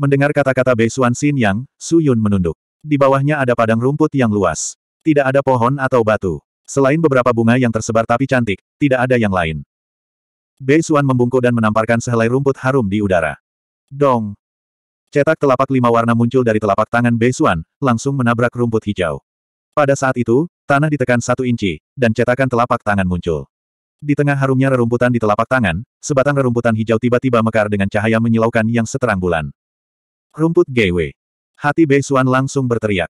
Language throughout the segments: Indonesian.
Mendengar kata-kata Bei Xuan Xin Yang, Su Yun menunduk. Di bawahnya ada padang rumput yang luas. Tidak ada pohon atau batu. Selain beberapa bunga yang tersebar tapi cantik, tidak ada yang lain. Bei Suan membungkuk dan menamparkan sehelai rumput harum di udara. Dong! Cetak telapak lima warna muncul dari telapak tangan Bei Suan, langsung menabrak rumput hijau. Pada saat itu, tanah ditekan satu inci, dan cetakan telapak tangan muncul. Di tengah harumnya rerumputan di telapak tangan, sebatang rerumputan hijau tiba-tiba mekar dengan cahaya menyilaukan yang seterang bulan. Rumput GW. Hati Bei Xuan langsung berteriak.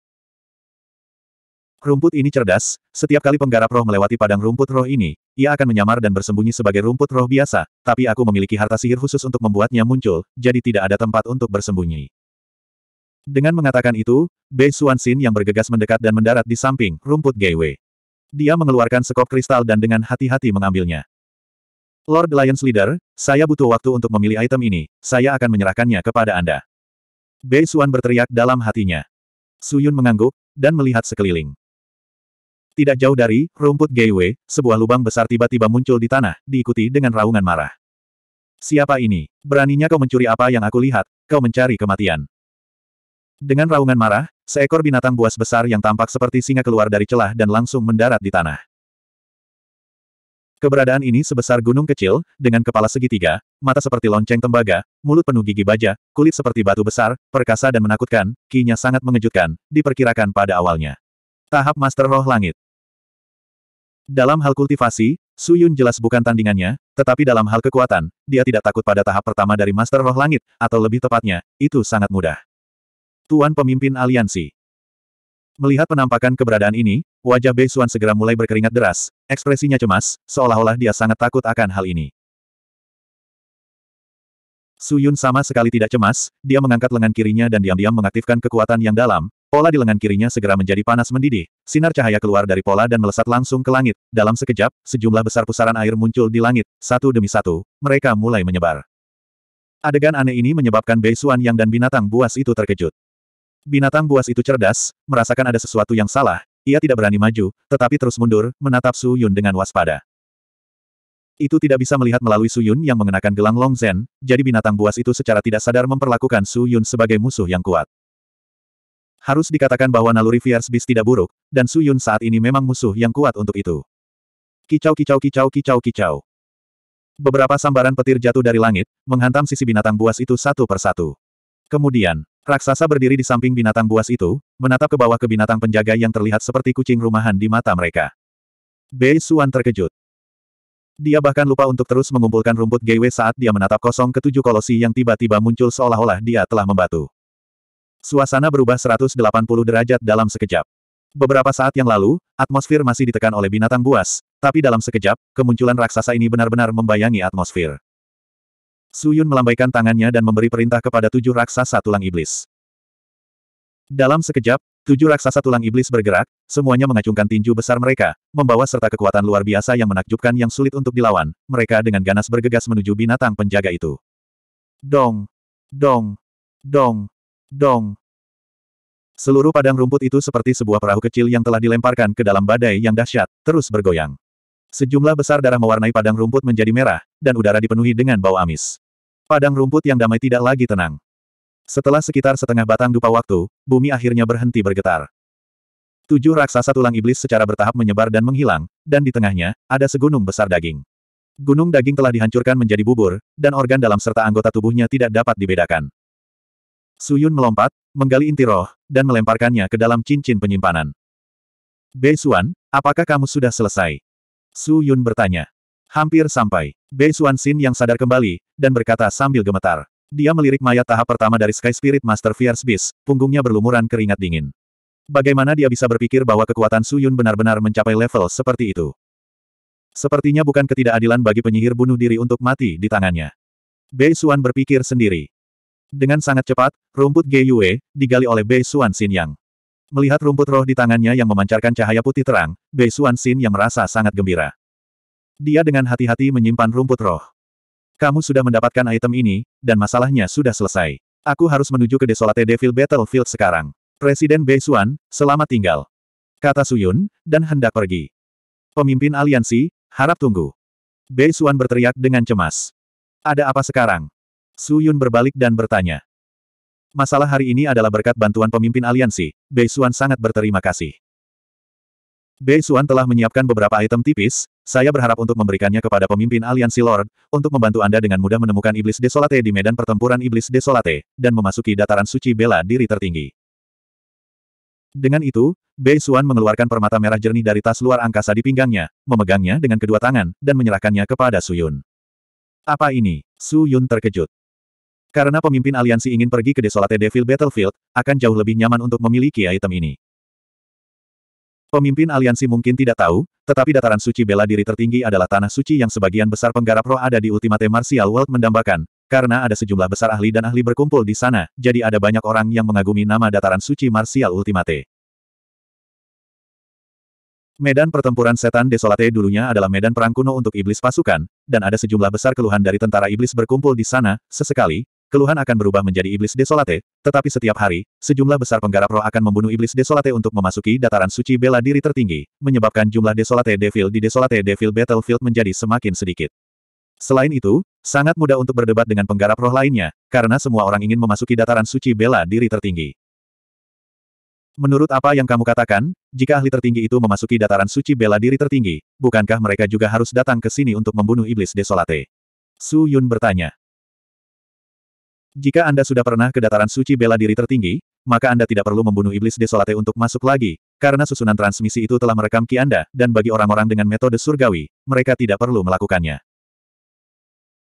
Rumput ini cerdas, setiap kali penggarap roh melewati padang rumput roh ini, ia akan menyamar dan bersembunyi sebagai rumput roh biasa, tapi aku memiliki harta sihir khusus untuk membuatnya muncul, jadi tidak ada tempat untuk bersembunyi. Dengan mengatakan itu, Bei Xin yang bergegas mendekat dan mendarat di samping rumput Gaiwei. Dia mengeluarkan sekop kristal dan dengan hati-hati mengambilnya. Lord Lions Leader, saya butuh waktu untuk memilih item ini, saya akan menyerahkannya kepada Anda. Bei Xuan berteriak dalam hatinya. Suyun mengangguk, dan melihat sekeliling. Tidak jauh dari rumput Geiwei, sebuah lubang besar tiba-tiba muncul di tanah, diikuti dengan raungan marah. Siapa ini? Beraninya kau mencuri apa yang aku lihat, kau mencari kematian. Dengan raungan marah, seekor binatang buas besar yang tampak seperti singa keluar dari celah dan langsung mendarat di tanah. Keberadaan ini sebesar gunung kecil, dengan kepala segitiga, mata seperti lonceng tembaga, mulut penuh gigi baja, kulit seperti batu besar, perkasa dan menakutkan, kinya sangat mengejutkan, diperkirakan pada awalnya. Tahap Master Roh Langit Dalam hal kultivasi, Su Yun jelas bukan tandingannya, tetapi dalam hal kekuatan, dia tidak takut pada tahap pertama dari Master Roh Langit, atau lebih tepatnya, itu sangat mudah. Tuan Pemimpin Aliansi Melihat penampakan keberadaan ini, wajah Bei Xuan segera mulai berkeringat deras, ekspresinya cemas, seolah-olah dia sangat takut akan hal ini. Su Yun sama sekali tidak cemas, dia mengangkat lengan kirinya dan diam-diam mengaktifkan kekuatan yang dalam, pola di lengan kirinya segera menjadi panas mendidih, sinar cahaya keluar dari pola dan melesat langsung ke langit, dalam sekejap, sejumlah besar pusaran air muncul di langit, satu demi satu, mereka mulai menyebar. Adegan aneh ini menyebabkan Bei Xuan yang dan binatang buas itu terkejut. Binatang buas itu cerdas, merasakan ada sesuatu yang salah, ia tidak berani maju, tetapi terus mundur, menatap Su Yun dengan waspada. Itu tidak bisa melihat melalui Su Yun yang mengenakan gelang Long Zen, jadi binatang buas itu secara tidak sadar memperlakukan Su Yun sebagai musuh yang kuat. Harus dikatakan bahwa naluri Fierce Beast tidak buruk, dan Su Yun saat ini memang musuh yang kuat untuk itu. Kicau kicau kicau kicau kicau. Beberapa sambaran petir jatuh dari langit, menghantam sisi binatang buas itu satu persatu. Kemudian, Raksasa berdiri di samping binatang buas itu, menatap ke bawah ke binatang penjaga yang terlihat seperti kucing rumahan di mata mereka. Bei Suan terkejut. Dia bahkan lupa untuk terus mengumpulkan rumput Gw saat dia menatap kosong ketujuh kolosi yang tiba-tiba muncul seolah-olah dia telah membatu. Suasana berubah 180 derajat dalam sekejap. Beberapa saat yang lalu, atmosfer masih ditekan oleh binatang buas, tapi dalam sekejap, kemunculan raksasa ini benar-benar membayangi atmosfer. Suyun melambaikan tangannya dan memberi perintah kepada tujuh raksasa tulang iblis. Dalam sekejap, tujuh raksasa tulang iblis bergerak, semuanya mengacungkan tinju besar mereka, membawa serta kekuatan luar biasa yang menakjubkan yang sulit untuk dilawan, mereka dengan ganas bergegas menuju binatang penjaga itu. Dong! Dong! Dong! Dong! Seluruh padang rumput itu seperti sebuah perahu kecil yang telah dilemparkan ke dalam badai yang dahsyat, terus bergoyang. Sejumlah besar darah mewarnai padang rumput menjadi merah, dan udara dipenuhi dengan bau amis. Padang rumput yang damai tidak lagi tenang. Setelah sekitar setengah batang dupa waktu, bumi akhirnya berhenti bergetar. Tujuh raksasa tulang iblis secara bertahap menyebar dan menghilang, dan di tengahnya, ada segunung besar daging. Gunung daging telah dihancurkan menjadi bubur, dan organ dalam serta anggota tubuhnya tidak dapat dibedakan. Suyun melompat, menggali inti roh, dan melemparkannya ke dalam cincin penyimpanan. Bei Suan, apakah kamu sudah selesai? Su Yun bertanya. Hampir sampai. Bei Xuan Xin yang sadar kembali, dan berkata sambil gemetar. Dia melirik mayat tahap pertama dari Sky Spirit Master Fierce Beast, punggungnya berlumuran keringat dingin. Bagaimana dia bisa berpikir bahwa kekuatan Su Yun benar-benar mencapai level seperti itu? Sepertinya bukan ketidakadilan bagi penyihir bunuh diri untuk mati di tangannya. Bei Xuan berpikir sendiri. Dengan sangat cepat, rumput Ge Yue, digali oleh Bei Xuan Xin Yang. Melihat rumput roh di tangannya yang memancarkan cahaya putih terang, Bei Xuan Xin yang merasa sangat gembira. Dia dengan hati-hati menyimpan rumput roh. Kamu sudah mendapatkan item ini, dan masalahnya sudah selesai. Aku harus menuju ke Desolate Devil Battlefield sekarang. Presiden Bei Xuan, selamat tinggal. Kata Suyun, dan hendak pergi. Pemimpin aliansi, harap tunggu. Bei Xuan berteriak dengan cemas. Ada apa sekarang? Suyun berbalik dan bertanya. Masalah hari ini adalah berkat bantuan pemimpin aliansi, Bei Xuan sangat berterima kasih. Bei Xuan telah menyiapkan beberapa item tipis, saya berharap untuk memberikannya kepada pemimpin aliansi Lord, untuk membantu Anda dengan mudah menemukan Iblis Desolate di medan pertempuran Iblis Desolate, dan memasuki dataran suci bela diri tertinggi. Dengan itu, Bei Xuan mengeluarkan permata merah jernih dari tas luar angkasa di pinggangnya, memegangnya dengan kedua tangan, dan menyerahkannya kepada Su Yun. Apa ini? Su Yun terkejut. Karena pemimpin aliansi ingin pergi ke Desolate Devil Battlefield, akan jauh lebih nyaman untuk memiliki item ini. Pemimpin aliansi mungkin tidak tahu, tetapi dataran suci bela diri tertinggi adalah tanah suci yang sebagian besar penggarap roh ada di Ultimate Martial World mendambakan, karena ada sejumlah besar ahli dan ahli berkumpul di sana, jadi ada banyak orang yang mengagumi nama dataran suci Martial Ultimate. Medan pertempuran setan Desolate dulunya adalah medan perang kuno untuk iblis pasukan, dan ada sejumlah besar keluhan dari tentara iblis berkumpul di sana, sesekali, keluhan akan berubah menjadi iblis desolate, tetapi setiap hari, sejumlah besar penggarap roh akan membunuh iblis desolate untuk memasuki dataran suci bela diri tertinggi, menyebabkan jumlah desolate devil di desolate devil battlefield menjadi semakin sedikit. Selain itu, sangat mudah untuk berdebat dengan penggarap roh lainnya, karena semua orang ingin memasuki dataran suci bela diri tertinggi. Menurut apa yang kamu katakan, jika ahli tertinggi itu memasuki dataran suci bela diri tertinggi, bukankah mereka juga harus datang ke sini untuk membunuh iblis desolate? Su Yun bertanya. Jika Anda sudah pernah ke dataran suci bela diri tertinggi, maka Anda tidak perlu membunuh iblis desolate untuk masuk lagi, karena susunan transmisi itu telah merekam ki Anda, dan bagi orang-orang dengan metode surgawi, mereka tidak perlu melakukannya.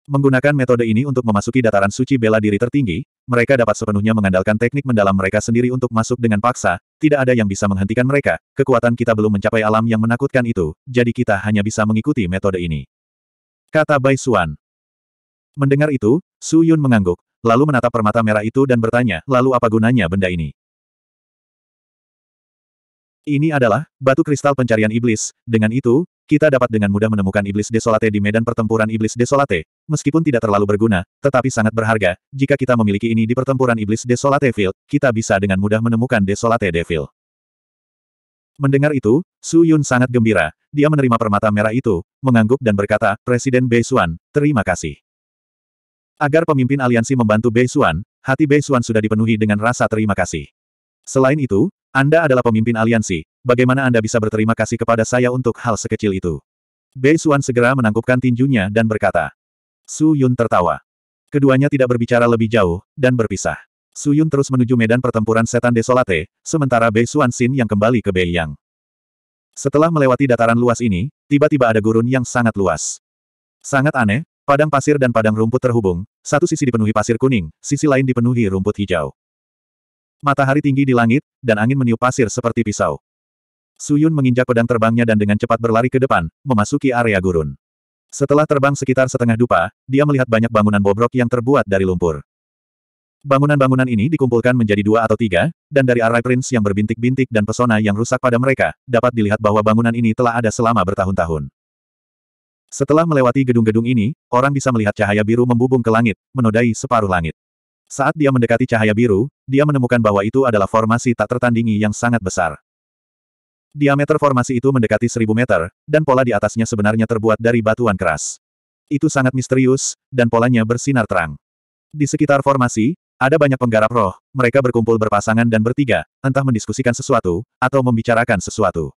Menggunakan metode ini untuk memasuki dataran suci bela diri tertinggi, mereka dapat sepenuhnya mengandalkan teknik mendalam mereka sendiri untuk masuk dengan paksa, tidak ada yang bisa menghentikan mereka, kekuatan kita belum mencapai alam yang menakutkan itu, jadi kita hanya bisa mengikuti metode ini. Kata Bai Suan. Mendengar itu, Su Yun mengangguk, lalu menatap permata merah itu dan bertanya, lalu apa gunanya benda ini? Ini adalah batu kristal pencarian iblis, dengan itu, kita dapat dengan mudah menemukan iblis desolate di medan pertempuran iblis desolate, meskipun tidak terlalu berguna, tetapi sangat berharga, jika kita memiliki ini di pertempuran iblis desolate field, kita bisa dengan mudah menemukan desolate devil. Mendengar itu, Su Yun sangat gembira. Dia menerima permata merah itu, mengangguk dan berkata, Presiden Bei Xuan, terima kasih. Agar pemimpin aliansi membantu Bei Xuan, hati Bei Xuan sudah dipenuhi dengan rasa terima kasih. Selain itu, Anda adalah pemimpin aliansi, bagaimana Anda bisa berterima kasih kepada saya untuk hal sekecil itu? Bei Xuan segera menangkupkan tinjunya dan berkata. Su Yun tertawa. Keduanya tidak berbicara lebih jauh, dan berpisah. Su Yun terus menuju medan pertempuran setan desolate, sementara Bei Xuan Xin yang kembali ke Bei Yang. Setelah melewati dataran luas ini, tiba-tiba ada gurun yang sangat luas. Sangat aneh, Padang pasir dan padang rumput terhubung, satu sisi dipenuhi pasir kuning, sisi lain dipenuhi rumput hijau. Matahari tinggi di langit, dan angin meniup pasir seperti pisau. Suyun menginjak pedang terbangnya dan dengan cepat berlari ke depan, memasuki area gurun. Setelah terbang sekitar setengah dupa, dia melihat banyak bangunan bobrok yang terbuat dari lumpur. Bangunan-bangunan ini dikumpulkan menjadi dua atau tiga, dan dari arai prince yang berbintik-bintik dan pesona yang rusak pada mereka, dapat dilihat bahwa bangunan ini telah ada selama bertahun-tahun. Setelah melewati gedung-gedung ini, orang bisa melihat cahaya biru membubung ke langit, menodai separuh langit. Saat dia mendekati cahaya biru, dia menemukan bahwa itu adalah formasi tak tertandingi yang sangat besar. Diameter formasi itu mendekati seribu meter, dan pola di atasnya sebenarnya terbuat dari batuan keras. Itu sangat misterius, dan polanya bersinar terang. Di sekitar formasi, ada banyak penggarap roh, mereka berkumpul berpasangan dan bertiga, entah mendiskusikan sesuatu, atau membicarakan sesuatu.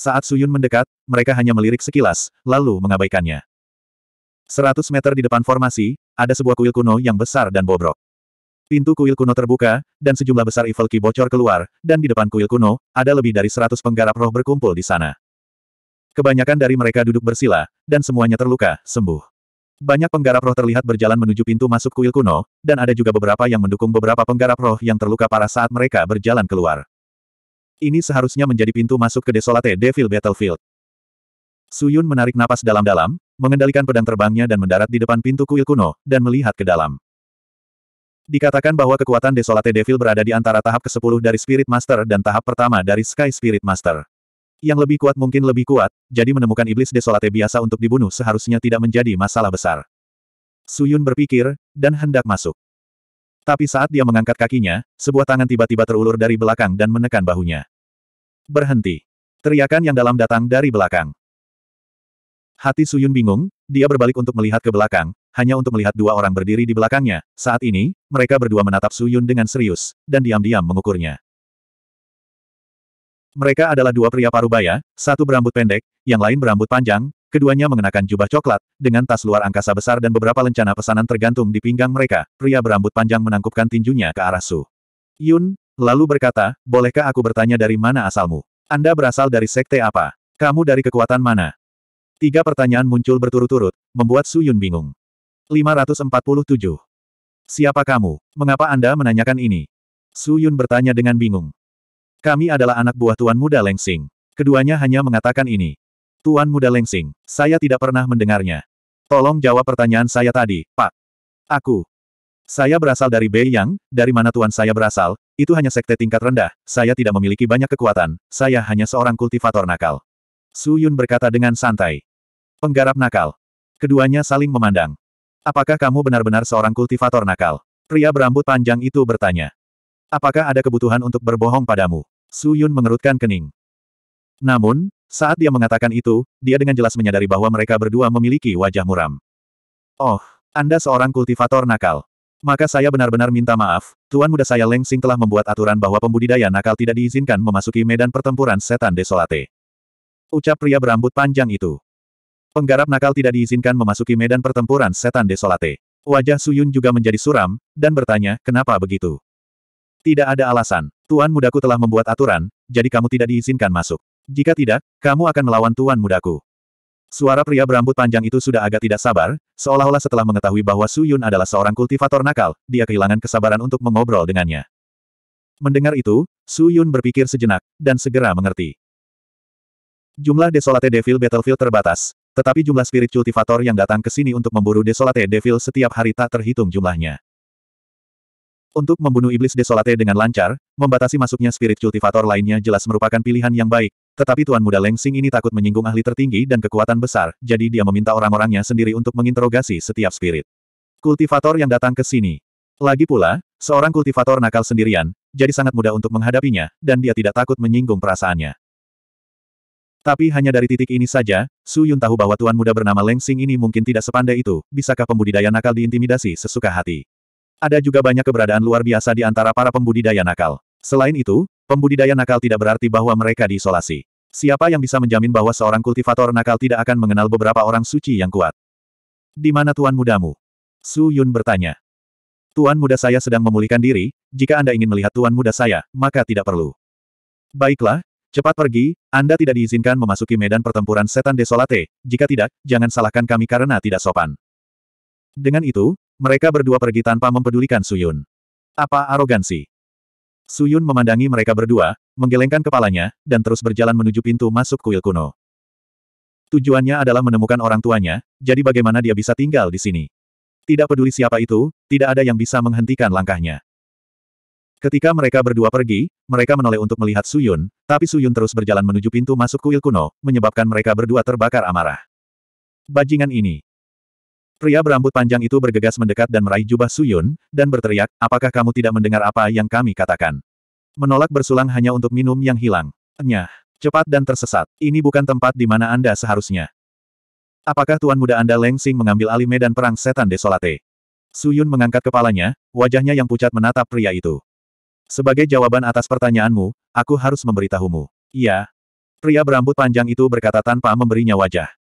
Saat Suyun mendekat, mereka hanya melirik sekilas, lalu mengabaikannya. Seratus meter di depan formasi, ada sebuah kuil kuno yang besar dan bobrok. Pintu kuil kuno terbuka, dan sejumlah besar evil key bocor keluar, dan di depan kuil kuno, ada lebih dari seratus penggarap roh berkumpul di sana. Kebanyakan dari mereka duduk bersila, dan semuanya terluka, sembuh. Banyak penggarap roh terlihat berjalan menuju pintu masuk kuil kuno, dan ada juga beberapa yang mendukung beberapa penggarap roh yang terluka parah saat mereka berjalan keluar. Ini seharusnya menjadi pintu masuk ke Desolate Devil Battlefield. Suyun menarik napas dalam-dalam, mengendalikan pedang terbangnya dan mendarat di depan pintu kuil kuno, dan melihat ke dalam. Dikatakan bahwa kekuatan Desolate Devil berada di antara tahap ke-10 dari Spirit Master dan tahap pertama dari Sky Spirit Master. Yang lebih kuat mungkin lebih kuat, jadi menemukan iblis Desolate biasa untuk dibunuh seharusnya tidak menjadi masalah besar. Suyun berpikir, dan hendak masuk. Tapi saat dia mengangkat kakinya, sebuah tangan tiba-tiba terulur dari belakang dan menekan bahunya. Berhenti. Teriakan yang dalam datang dari belakang. Hati Suyun bingung, dia berbalik untuk melihat ke belakang, hanya untuk melihat dua orang berdiri di belakangnya. Saat ini, mereka berdua menatap Suyun dengan serius, dan diam-diam mengukurnya. Mereka adalah dua pria parubaya, satu berambut pendek, yang lain berambut panjang, Keduanya mengenakan jubah coklat, dengan tas luar angkasa besar dan beberapa lencana pesanan tergantung di pinggang mereka, pria berambut panjang menangkupkan tinjunya ke arah Su. Yun, lalu berkata, bolehkah aku bertanya dari mana asalmu? Anda berasal dari sekte apa? Kamu dari kekuatan mana? Tiga pertanyaan muncul berturut-turut, membuat Su Yun bingung. 547. Siapa kamu? Mengapa Anda menanyakan ini? Su Yun bertanya dengan bingung. Kami adalah anak buah tuan muda Leng Sing. Keduanya hanya mengatakan ini. Tuan muda lengsing, saya tidak pernah mendengarnya. Tolong jawab pertanyaan saya tadi, Pak. Aku. Saya berasal dari Bei Yang, dari mana tuan saya berasal, itu hanya sekte tingkat rendah, saya tidak memiliki banyak kekuatan, saya hanya seorang kultivator nakal. Su Yun berkata dengan santai. Penggarap nakal. Keduanya saling memandang. Apakah kamu benar-benar seorang kultivator nakal? Pria berambut panjang itu bertanya. Apakah ada kebutuhan untuk berbohong padamu? Su Yun mengerutkan kening. Namun, saat dia mengatakan itu, dia dengan jelas menyadari bahwa mereka berdua memiliki wajah muram. Oh, Anda seorang kultivator nakal. Maka saya benar-benar minta maaf, Tuan Muda saya Leng Sing telah membuat aturan bahwa pembudidaya nakal tidak diizinkan memasuki medan pertempuran setan desolate. Ucap pria berambut panjang itu. Penggarap nakal tidak diizinkan memasuki medan pertempuran setan desolate. Wajah Suyun juga menjadi suram, dan bertanya, kenapa begitu? Tidak ada alasan. Tuan mudaku telah membuat aturan, jadi kamu tidak diizinkan masuk. Jika tidak, kamu akan melawan tuan mudaku. Suara pria berambut panjang itu sudah agak tidak sabar, seolah-olah setelah mengetahui bahwa Su Yun adalah seorang kultivator nakal, dia kehilangan kesabaran untuk mengobrol dengannya. Mendengar itu, Su Yun berpikir sejenak, dan segera mengerti. Jumlah Desolate Devil Battlefield terbatas, tetapi jumlah spirit kultivator yang datang ke sini untuk memburu Desolate Devil setiap hari tak terhitung jumlahnya. Untuk membunuh iblis Desolate dengan lancar, membatasi masuknya spirit kultivator lainnya jelas merupakan pilihan yang baik, tetapi Tuan Muda Leng Xing ini takut menyinggung ahli tertinggi dan kekuatan besar, jadi dia meminta orang-orangnya sendiri untuk menginterogasi setiap spirit. Kultivator yang datang ke sini. Lagi pula, seorang kultivator nakal sendirian, jadi sangat mudah untuk menghadapinya, dan dia tidak takut menyinggung perasaannya. Tapi hanya dari titik ini saja, Su Yun tahu bahwa tuan muda bernama Leng Xing ini mungkin tidak sepandai itu, bisakah pembudidaya nakal diintimidasi sesuka hati. Ada juga banyak keberadaan luar biasa di antara para pembudidaya nakal. Selain itu, pembudidaya nakal tidak berarti bahwa mereka diisolasi. Siapa yang bisa menjamin bahwa seorang kultivator nakal tidak akan mengenal beberapa orang suci yang kuat? Di mana tuan mudamu? Su Yun bertanya. Tuan muda saya sedang memulihkan diri, jika Anda ingin melihat tuan muda saya, maka tidak perlu. Baiklah, cepat pergi, Anda tidak diizinkan memasuki medan pertempuran setan desolate, jika tidak, jangan salahkan kami karena tidak sopan. Dengan itu, mereka berdua pergi tanpa mempedulikan Su Yun. Apa arogansi? Suyun memandangi mereka berdua, menggelengkan kepalanya, dan terus berjalan menuju pintu masuk kuil kuno. Tujuannya adalah menemukan orang tuanya, jadi bagaimana dia bisa tinggal di sini. Tidak peduli siapa itu, tidak ada yang bisa menghentikan langkahnya. Ketika mereka berdua pergi, mereka menoleh untuk melihat Suyun, tapi Suyun terus berjalan menuju pintu masuk kuil kuno, menyebabkan mereka berdua terbakar amarah. Bajingan ini. Pria berambut panjang itu bergegas mendekat dan meraih jubah Suyun, dan berteriak, apakah kamu tidak mendengar apa yang kami katakan? Menolak bersulang hanya untuk minum yang hilang. Nyah, cepat dan tersesat, ini bukan tempat di mana Anda seharusnya. Apakah Tuan Muda Anda Leng Sing mengambil alih medan perang setan desolate? Suyun mengangkat kepalanya, wajahnya yang pucat menatap pria itu. Sebagai jawaban atas pertanyaanmu, aku harus memberitahumu. Iya. Pria berambut panjang itu berkata tanpa memberinya wajah.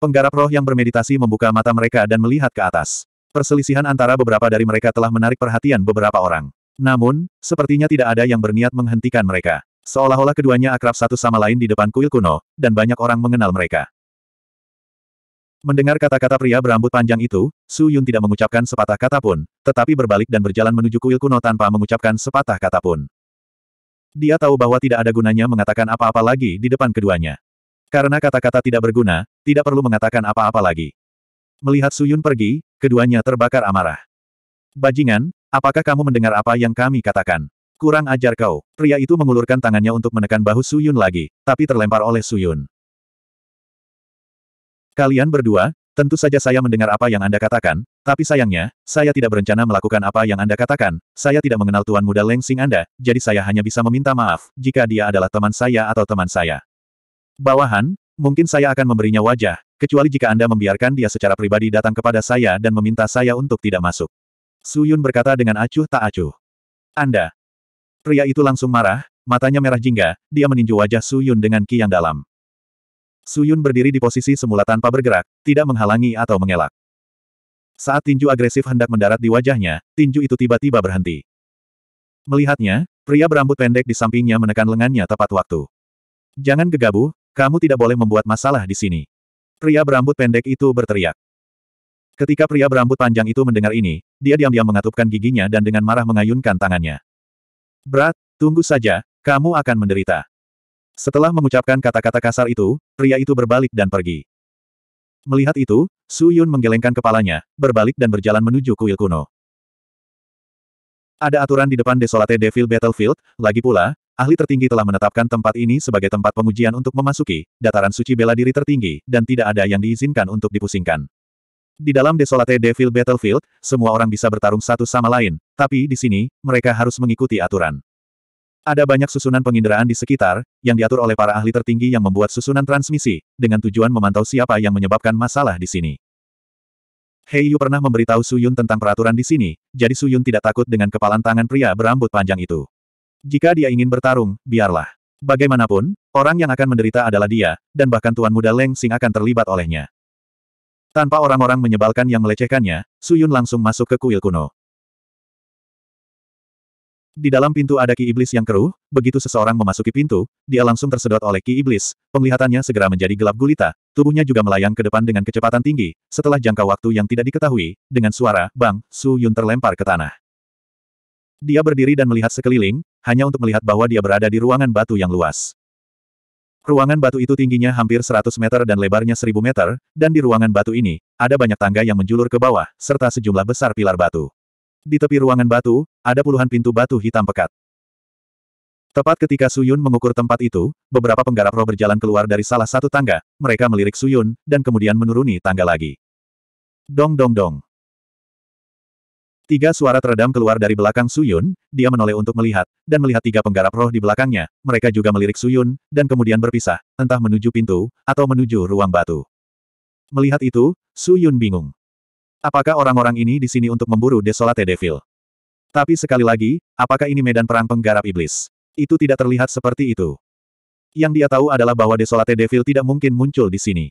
Penggarap roh yang bermeditasi membuka mata mereka dan melihat ke atas. Perselisihan antara beberapa dari mereka telah menarik perhatian beberapa orang. Namun, sepertinya tidak ada yang berniat menghentikan mereka. Seolah-olah keduanya akrab satu sama lain di depan kuil kuno, dan banyak orang mengenal mereka. Mendengar kata-kata pria berambut panjang itu, Su Yun tidak mengucapkan sepatah kata pun, tetapi berbalik dan berjalan menuju kuil kuno tanpa mengucapkan sepatah kata pun. Dia tahu bahwa tidak ada gunanya mengatakan apa-apa lagi di depan keduanya. Karena kata-kata tidak berguna, tidak perlu mengatakan apa-apa lagi. Melihat Suyun pergi, keduanya terbakar amarah. Bajingan, apakah kamu mendengar apa yang kami katakan? Kurang ajar kau. Pria itu mengulurkan tangannya untuk menekan bahu Suyun lagi, tapi terlempar oleh Suyun. Kalian berdua, tentu saja saya mendengar apa yang Anda katakan, tapi sayangnya, saya tidak berencana melakukan apa yang Anda katakan, saya tidak mengenal Tuan Muda Lengsing Anda, jadi saya hanya bisa meminta maaf, jika dia adalah teman saya atau teman saya. Bawahan, mungkin saya akan memberinya wajah, kecuali jika Anda membiarkan dia secara pribadi datang kepada saya dan meminta saya untuk tidak masuk. Su Yun berkata dengan acuh tak acuh. Anda. Pria itu langsung marah, matanya merah jingga, dia meninju wajah Su Yun dengan ki yang dalam. Yun berdiri di posisi semula tanpa bergerak, tidak menghalangi atau mengelak. Saat tinju agresif hendak mendarat di wajahnya, tinju itu tiba-tiba berhenti. Melihatnya, pria berambut pendek di sampingnya menekan lengannya tepat waktu. Jangan gegabah, kamu tidak boleh membuat masalah di sini. Pria berambut pendek itu berteriak. Ketika pria berambut panjang itu mendengar ini, dia diam-diam mengatupkan giginya dan dengan marah mengayunkan tangannya. Berat, tunggu saja, kamu akan menderita. Setelah mengucapkan kata-kata kasar itu, pria itu berbalik dan pergi. Melihat itu, Su Yun menggelengkan kepalanya, berbalik dan berjalan menuju kuil kuno. Ada aturan di depan Desolate Devil Battlefield, lagi pula, ahli tertinggi telah menetapkan tempat ini sebagai tempat pengujian untuk memasuki dataran suci bela diri tertinggi dan tidak ada yang diizinkan untuk dipusingkan. Di dalam Desolate Devil Battlefield, semua orang bisa bertarung satu sama lain, tapi di sini, mereka harus mengikuti aturan. Ada banyak susunan penginderaan di sekitar, yang diatur oleh para ahli tertinggi yang membuat susunan transmisi, dengan tujuan memantau siapa yang menyebabkan masalah di sini. Hei Yu pernah memberitahu Suyun tentang peraturan di sini, jadi Suyun tidak takut dengan kepalan tangan pria berambut panjang itu. Jika dia ingin bertarung, biarlah. Bagaimanapun, orang yang akan menderita adalah dia, dan bahkan Tuan Muda Leng Sing akan terlibat olehnya. Tanpa orang-orang menyebalkan yang melecehkannya, Suyun langsung masuk ke kuil kuno. Di dalam pintu ada ki iblis yang keruh, begitu seseorang memasuki pintu, dia langsung tersedot oleh ki iblis, penglihatannya segera menjadi gelap gulita, tubuhnya juga melayang ke depan dengan kecepatan tinggi, setelah jangka waktu yang tidak diketahui, dengan suara, Bang, Su Yun terlempar ke tanah. Dia berdiri dan melihat sekeliling, hanya untuk melihat bahwa dia berada di ruangan batu yang luas. Ruangan batu itu tingginya hampir 100 meter dan lebarnya 1000 meter, dan di ruangan batu ini, ada banyak tangga yang menjulur ke bawah, serta sejumlah besar pilar batu. Di tepi ruangan batu, ada puluhan pintu batu hitam pekat. Tepat ketika Suyun mengukur tempat itu, beberapa penggarap roh berjalan keluar dari salah satu tangga, mereka melirik Suyun, dan kemudian menuruni tangga lagi. Dong dong dong. Tiga suara teredam keluar dari belakang Suyun, dia menoleh untuk melihat, dan melihat tiga penggarap roh di belakangnya, mereka juga melirik Suyun, dan kemudian berpisah, entah menuju pintu, atau menuju ruang batu. Melihat itu, Suyun bingung. Apakah orang-orang ini di sini untuk memburu Desolate Devil? Tapi sekali lagi, apakah ini medan perang penggarap iblis? Itu tidak terlihat seperti itu. Yang dia tahu adalah bahwa Desolate Devil tidak mungkin muncul di sini.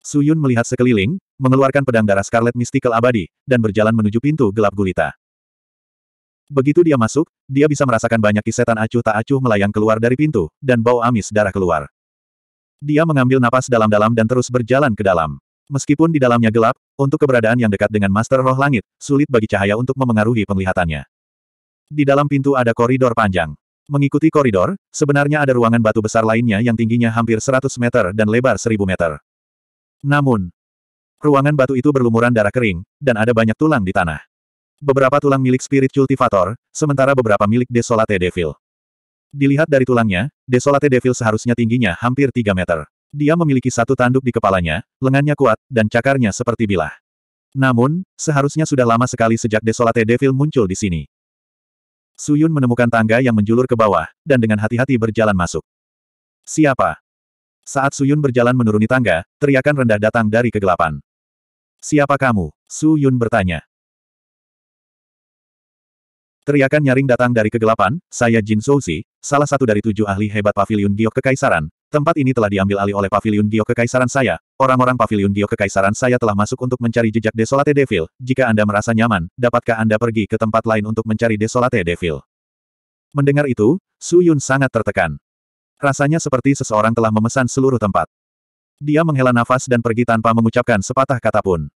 Su Yun melihat sekeliling, mengeluarkan pedang darah Scarlet Mystical abadi, dan berjalan menuju pintu gelap gulita. Begitu dia masuk, dia bisa merasakan banyak kisetan acuh tak acuh melayang keluar dari pintu, dan bau amis darah keluar. Dia mengambil napas dalam-dalam dan terus berjalan ke dalam. Meskipun di dalamnya gelap, untuk keberadaan yang dekat dengan Master Roh Langit, sulit bagi cahaya untuk memengaruhi penglihatannya. Di dalam pintu ada koridor panjang. Mengikuti koridor, sebenarnya ada ruangan batu besar lainnya yang tingginya hampir 100 meter dan lebar 1000 meter. Namun, ruangan batu itu berlumuran darah kering, dan ada banyak tulang di tanah. Beberapa tulang milik spirit cultivator, sementara beberapa milik Desolate Devil. Dilihat dari tulangnya, Desolate Devil seharusnya tingginya hampir 3 meter. Dia memiliki satu tanduk di kepalanya, lengannya kuat, dan cakarnya seperti bilah. Namun, seharusnya sudah lama sekali sejak Desolate Devil muncul di sini. Suyun menemukan tangga yang menjulur ke bawah, dan dengan hati-hati berjalan masuk. Siapa? Saat Su Yun berjalan menuruni tangga, teriakan rendah datang dari kegelapan. Siapa kamu? Su Yun bertanya. Teriakan nyaring datang dari kegelapan, saya Jin Souzi, salah satu dari tujuh ahli hebat Paviliun Giok Kekaisaran, Tempat ini telah diambil alih oleh Paviliun Giok Kekaisaran saya. Orang-orang Paviliun Giok Kekaisaran saya telah masuk untuk mencari jejak Desolate Devil. Jika Anda merasa nyaman, dapatkah Anda pergi ke tempat lain untuk mencari Desolate Devil? Mendengar itu, Su Yun sangat tertekan. Rasanya seperti seseorang telah memesan seluruh tempat. Dia menghela nafas dan pergi tanpa mengucapkan sepatah kata pun.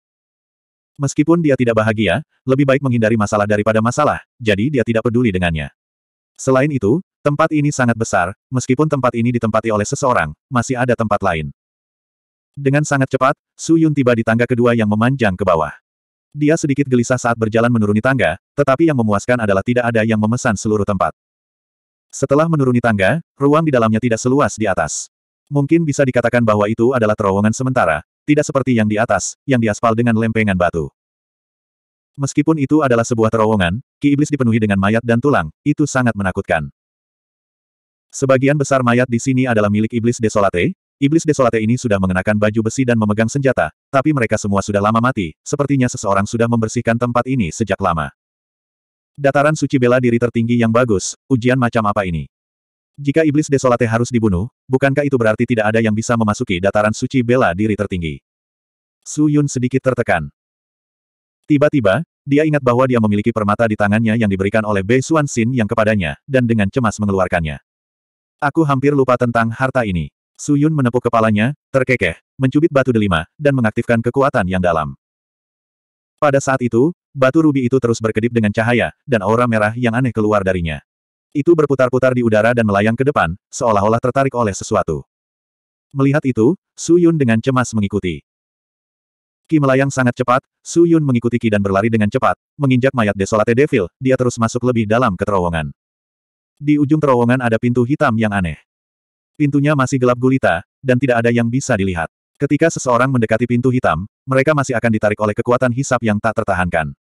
Meskipun dia tidak bahagia, lebih baik menghindari masalah daripada masalah, jadi dia tidak peduli dengannya. Selain itu, tempat ini sangat besar, meskipun tempat ini ditempati oleh seseorang, masih ada tempat lain. Dengan sangat cepat, Su Yun tiba di tangga kedua yang memanjang ke bawah. Dia sedikit gelisah saat berjalan menuruni tangga, tetapi yang memuaskan adalah tidak ada yang memesan seluruh tempat. Setelah menuruni tangga, ruang di dalamnya tidak seluas di atas. Mungkin bisa dikatakan bahwa itu adalah terowongan sementara, tidak seperti yang di atas, yang diaspal dengan lempengan batu. Meskipun itu adalah sebuah terowongan, Ki Iblis dipenuhi dengan mayat dan tulang, itu sangat menakutkan. Sebagian besar mayat di sini adalah milik Iblis Desolate, Iblis Desolate ini sudah mengenakan baju besi dan memegang senjata, tapi mereka semua sudah lama mati, sepertinya seseorang sudah membersihkan tempat ini sejak lama. Dataran suci bela diri tertinggi yang bagus, ujian macam apa ini? Jika iblis desolate harus dibunuh, bukankah itu berarti tidak ada yang bisa memasuki dataran suci bela diri tertinggi? Su Yun sedikit tertekan. Tiba-tiba, dia ingat bahwa dia memiliki permata di tangannya yang diberikan oleh Bei Xuan Xin yang kepadanya, dan dengan cemas mengeluarkannya. Aku hampir lupa tentang harta ini. Su Yun menepuk kepalanya, terkekeh, mencubit batu delima, dan mengaktifkan kekuatan yang dalam. Pada saat itu, Batu rubi itu terus berkedip dengan cahaya, dan aura merah yang aneh keluar darinya. Itu berputar-putar di udara dan melayang ke depan, seolah-olah tertarik oleh sesuatu. Melihat itu, Su Yun dengan cemas mengikuti. Ki melayang sangat cepat, Su Yun mengikuti Ki dan berlari dengan cepat, menginjak mayat Desolate Devil, dia terus masuk lebih dalam ke terowongan. Di ujung terowongan ada pintu hitam yang aneh. Pintunya masih gelap gulita, dan tidak ada yang bisa dilihat. Ketika seseorang mendekati pintu hitam, mereka masih akan ditarik oleh kekuatan hisap yang tak tertahankan.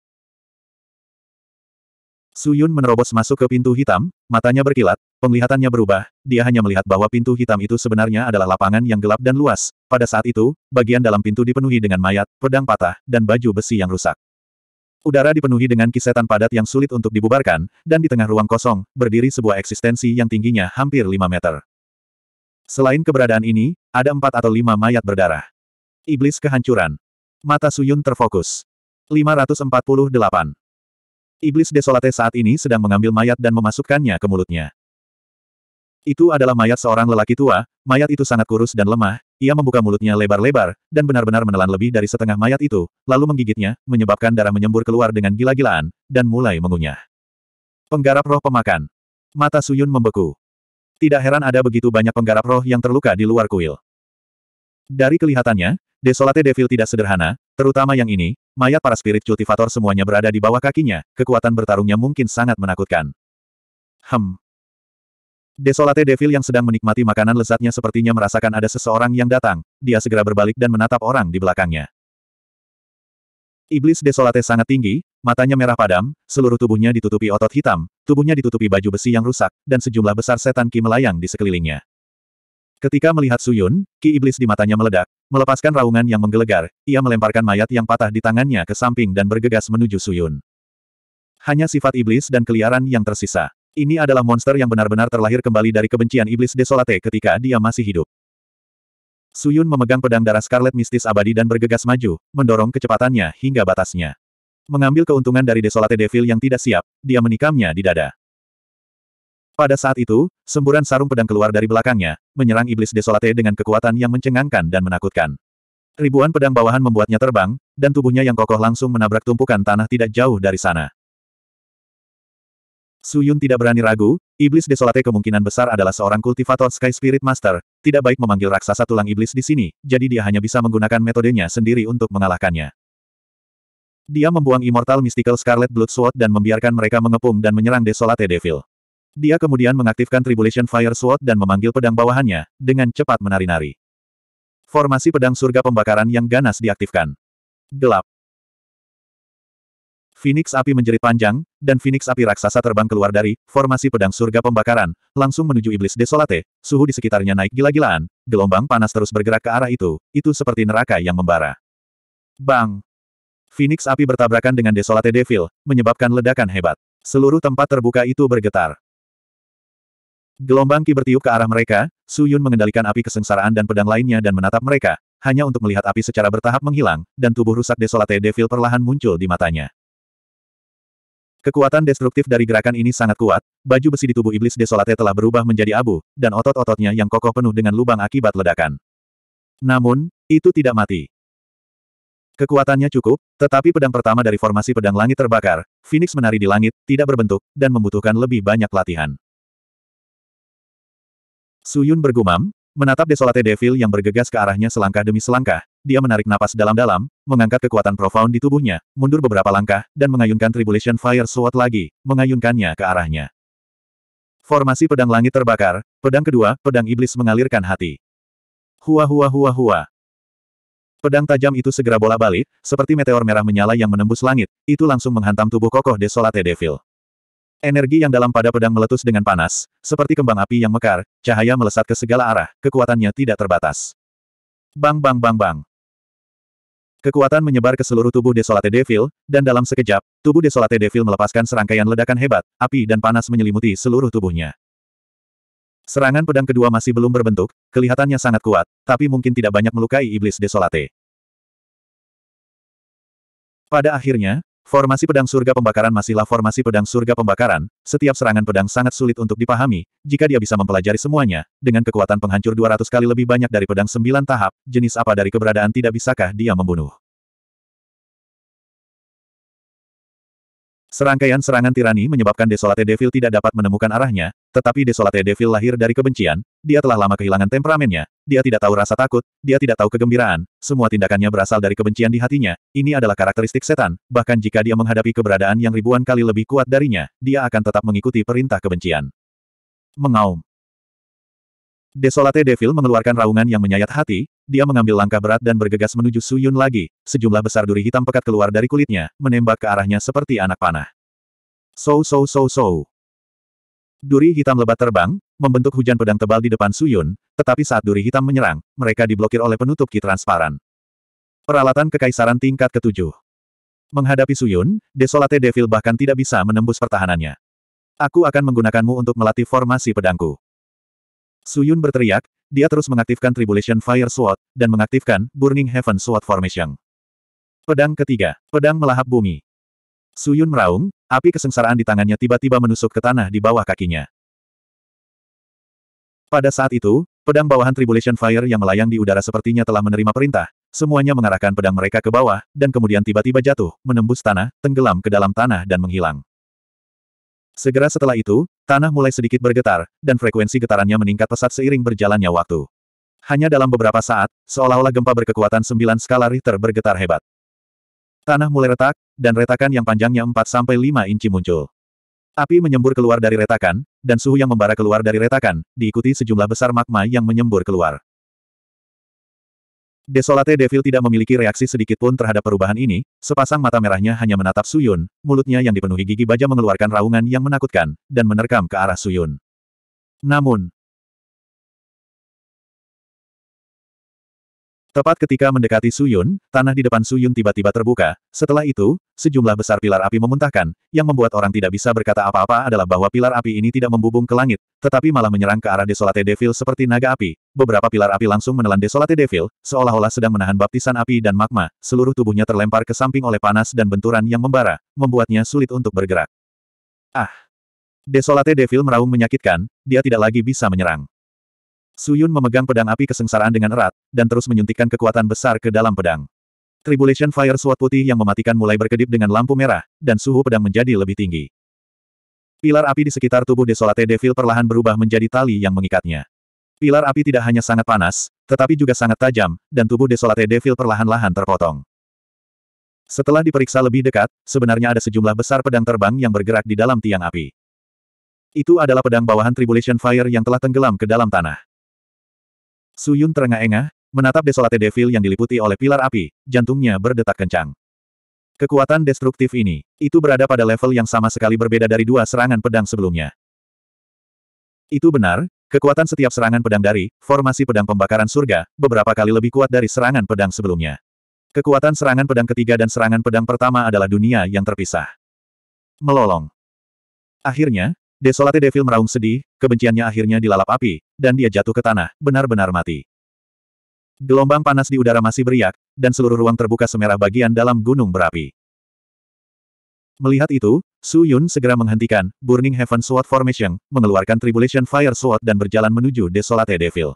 Suyun menerobos masuk ke pintu hitam, matanya berkilat, penglihatannya berubah, dia hanya melihat bahwa pintu hitam itu sebenarnya adalah lapangan yang gelap dan luas. Pada saat itu, bagian dalam pintu dipenuhi dengan mayat, pedang patah, dan baju besi yang rusak. Udara dipenuhi dengan kisetan padat yang sulit untuk dibubarkan, dan di tengah ruang kosong, berdiri sebuah eksistensi yang tingginya hampir 5 meter. Selain keberadaan ini, ada empat atau lima mayat berdarah. Iblis kehancuran. Mata Suyun terfokus. 548. Iblis desolate saat ini sedang mengambil mayat dan memasukkannya ke mulutnya. Itu adalah mayat seorang lelaki tua, mayat itu sangat kurus dan lemah, ia membuka mulutnya lebar-lebar, dan benar-benar menelan lebih dari setengah mayat itu, lalu menggigitnya, menyebabkan darah menyembur keluar dengan gila-gilaan, dan mulai mengunyah. Penggarap roh pemakan. Mata Suyun membeku. Tidak heran ada begitu banyak penggarap roh yang terluka di luar kuil. Dari kelihatannya, Desolate Devil tidak sederhana, Terutama yang ini, mayat para spirit kultivator semuanya berada di bawah kakinya, kekuatan bertarungnya mungkin sangat menakutkan. Hem. Desolate Devil yang sedang menikmati makanan lezatnya sepertinya merasakan ada seseorang yang datang, dia segera berbalik dan menatap orang di belakangnya. Iblis Desolate sangat tinggi, matanya merah padam, seluruh tubuhnya ditutupi otot hitam, tubuhnya ditutupi baju besi yang rusak, dan sejumlah besar setan ki melayang di sekelilingnya. Ketika melihat Suyun, ki iblis di matanya meledak, melepaskan raungan yang menggelegar, ia melemparkan mayat yang patah di tangannya ke samping dan bergegas menuju Suyun. Hanya sifat iblis dan keliaran yang tersisa. Ini adalah monster yang benar-benar terlahir kembali dari kebencian iblis desolate ketika dia masih hidup. Suyun memegang pedang darah Scarlet Mistis Abadi dan bergegas maju, mendorong kecepatannya hingga batasnya. Mengambil keuntungan dari Desolate Devil yang tidak siap, dia menikamnya di dada. Pada saat itu, semburan sarung pedang keluar dari belakangnya, menyerang iblis desolate dengan kekuatan yang mencengangkan dan menakutkan. Ribuan pedang bawahan membuatnya terbang, dan tubuhnya yang kokoh langsung menabrak tumpukan tanah tidak jauh dari sana. Suyun tidak berani ragu, iblis desolate kemungkinan besar adalah seorang kultivator Sky Spirit Master, tidak baik memanggil raksasa tulang iblis di sini, jadi dia hanya bisa menggunakan metodenya sendiri untuk mengalahkannya. Dia membuang Immortal Mystical Scarlet Blood Sword dan membiarkan mereka mengepung dan menyerang Desolate Devil. Dia kemudian mengaktifkan Tribulation Fire Sword dan memanggil pedang bawahannya, dengan cepat menari-nari. Formasi pedang surga pembakaran yang ganas diaktifkan. Gelap. Phoenix api menjerit panjang, dan Phoenix api raksasa terbang keluar dari formasi pedang surga pembakaran, langsung menuju iblis desolate, suhu di sekitarnya naik gila-gilaan, gelombang panas terus bergerak ke arah itu, itu seperti neraka yang membara. Bang! Phoenix api bertabrakan dengan desolate devil, menyebabkan ledakan hebat. Seluruh tempat terbuka itu bergetar. Gelombang ki bertiup ke arah mereka, Su Yun mengendalikan api kesengsaraan dan pedang lainnya dan menatap mereka, hanya untuk melihat api secara bertahap menghilang, dan tubuh rusak desolate devil perlahan muncul di matanya. Kekuatan destruktif dari gerakan ini sangat kuat, baju besi di tubuh iblis desolate telah berubah menjadi abu, dan otot-ototnya yang kokoh penuh dengan lubang akibat ledakan. Namun, itu tidak mati. Kekuatannya cukup, tetapi pedang pertama dari formasi pedang langit terbakar, Phoenix menari di langit, tidak berbentuk, dan membutuhkan lebih banyak latihan. Suyun bergumam, menatap desolate devil yang bergegas ke arahnya selangkah demi selangkah, dia menarik napas dalam-dalam, mengangkat kekuatan profound di tubuhnya, mundur beberapa langkah, dan mengayunkan Tribulation Fire Sword lagi, mengayunkannya ke arahnya. Formasi pedang langit terbakar, pedang kedua, pedang iblis mengalirkan hati. Hua hua hua hua. Pedang tajam itu segera bola balik, seperti meteor merah menyala yang menembus langit, itu langsung menghantam tubuh kokoh Desolate Devil. Energi yang dalam pada pedang meletus dengan panas, seperti kembang api yang mekar, cahaya melesat ke segala arah, kekuatannya tidak terbatas. Bang bang bang bang. Kekuatan menyebar ke seluruh tubuh Desolate Devil, dan dalam sekejap, tubuh Desolate Devil melepaskan serangkaian ledakan hebat, api dan panas menyelimuti seluruh tubuhnya. Serangan pedang kedua masih belum berbentuk, kelihatannya sangat kuat, tapi mungkin tidak banyak melukai iblis Desolate. Pada akhirnya, Formasi pedang surga pembakaran masihlah formasi pedang surga pembakaran, setiap serangan pedang sangat sulit untuk dipahami, jika dia bisa mempelajari semuanya, dengan kekuatan penghancur 200 kali lebih banyak dari pedang 9 tahap, jenis apa dari keberadaan tidak bisakah dia membunuh. Serangkaian serangan tirani menyebabkan Desolate Devil tidak dapat menemukan arahnya, tetapi Desolate Devil lahir dari kebencian, dia telah lama kehilangan temperamennya, dia tidak tahu rasa takut, dia tidak tahu kegembiraan, semua tindakannya berasal dari kebencian di hatinya, ini adalah karakteristik setan, bahkan jika dia menghadapi keberadaan yang ribuan kali lebih kuat darinya, dia akan tetap mengikuti perintah kebencian. Mengaum. Desolate Devil mengeluarkan raungan yang menyayat hati, dia mengambil langkah berat dan bergegas menuju Su Yun lagi, sejumlah besar duri hitam pekat keluar dari kulitnya, menembak ke arahnya seperti anak panah. So so so so. Duri hitam lebat terbang, membentuk hujan pedang tebal di depan Su Yun, tetapi saat duri hitam menyerang, mereka diblokir oleh penutup ki transparan. Peralatan Kekaisaran tingkat ketujuh. Menghadapi Suyun, Desolate Devil bahkan tidak bisa menembus pertahanannya. Aku akan menggunakanmu untuk melatih formasi pedangku. Suyun berteriak, dia terus mengaktifkan Tribulation Fire Sword, dan mengaktifkan Burning Heaven Sword Formation. Pedang ketiga, pedang melahap bumi. Suyun meraung, api kesengsaraan di tangannya tiba-tiba menusuk ke tanah di bawah kakinya. Pada saat itu, pedang bawahan Tribulation Fire yang melayang di udara sepertinya telah menerima perintah, semuanya mengarahkan pedang mereka ke bawah, dan kemudian tiba-tiba jatuh, menembus tanah, tenggelam ke dalam tanah dan menghilang. Segera setelah itu, Tanah mulai sedikit bergetar, dan frekuensi getarannya meningkat pesat seiring berjalannya waktu. Hanya dalam beberapa saat, seolah-olah gempa berkekuatan sembilan skala Richter bergetar hebat. Tanah mulai retak, dan retakan yang panjangnya 4-5 inci muncul. Api menyembur keluar dari retakan, dan suhu yang membara keluar dari retakan, diikuti sejumlah besar magma yang menyembur keluar. Desolate Devil tidak memiliki reaksi sedikit pun terhadap perubahan ini, sepasang mata merahnya hanya menatap Suyun, mulutnya yang dipenuhi gigi baja mengeluarkan raungan yang menakutkan, dan menerkam ke arah Suyun. Namun, Tepat ketika mendekati Suyun, tanah di depan Suyun tiba-tiba terbuka. Setelah itu, sejumlah besar pilar api memuntahkan, yang membuat orang tidak bisa berkata apa-apa adalah bahwa pilar api ini tidak membubung ke langit, tetapi malah menyerang ke arah Desolate Devil seperti naga api. Beberapa pilar api langsung menelan Desolate Devil, seolah-olah sedang menahan baptisan api dan magma. Seluruh tubuhnya terlempar ke samping oleh panas dan benturan yang membara, membuatnya sulit untuk bergerak. Ah! Desolate Devil meraung menyakitkan, dia tidak lagi bisa menyerang. Suyun memegang pedang api kesengsaraan dengan erat, dan terus menyuntikkan kekuatan besar ke dalam pedang. Tribulation Fire Sword putih yang mematikan mulai berkedip dengan lampu merah, dan suhu pedang menjadi lebih tinggi. Pilar api di sekitar tubuh Desolate Devil perlahan berubah menjadi tali yang mengikatnya. Pilar api tidak hanya sangat panas, tetapi juga sangat tajam, dan tubuh Desolate Devil perlahan-lahan terpotong. Setelah diperiksa lebih dekat, sebenarnya ada sejumlah besar pedang terbang yang bergerak di dalam tiang api. Itu adalah pedang bawahan Tribulation Fire yang telah tenggelam ke dalam tanah. Su Yun terengah-engah, menatap desolate devil yang diliputi oleh pilar api, jantungnya berdetak kencang. Kekuatan destruktif ini, itu berada pada level yang sama sekali berbeda dari dua serangan pedang sebelumnya. Itu benar, kekuatan setiap serangan pedang dari formasi pedang pembakaran surga, beberapa kali lebih kuat dari serangan pedang sebelumnya. Kekuatan serangan pedang ketiga dan serangan pedang pertama adalah dunia yang terpisah. Melolong. Akhirnya, Desolate Devil meraung sedih, kebenciannya akhirnya dilalap api, dan dia jatuh ke tanah, benar-benar mati. Gelombang panas di udara masih beriak, dan seluruh ruang terbuka semerah bagian dalam gunung berapi. Melihat itu, Su Yun segera menghentikan Burning Heaven Sword Formation, mengeluarkan Tribulation Fire Sword dan berjalan menuju Desolate Devil.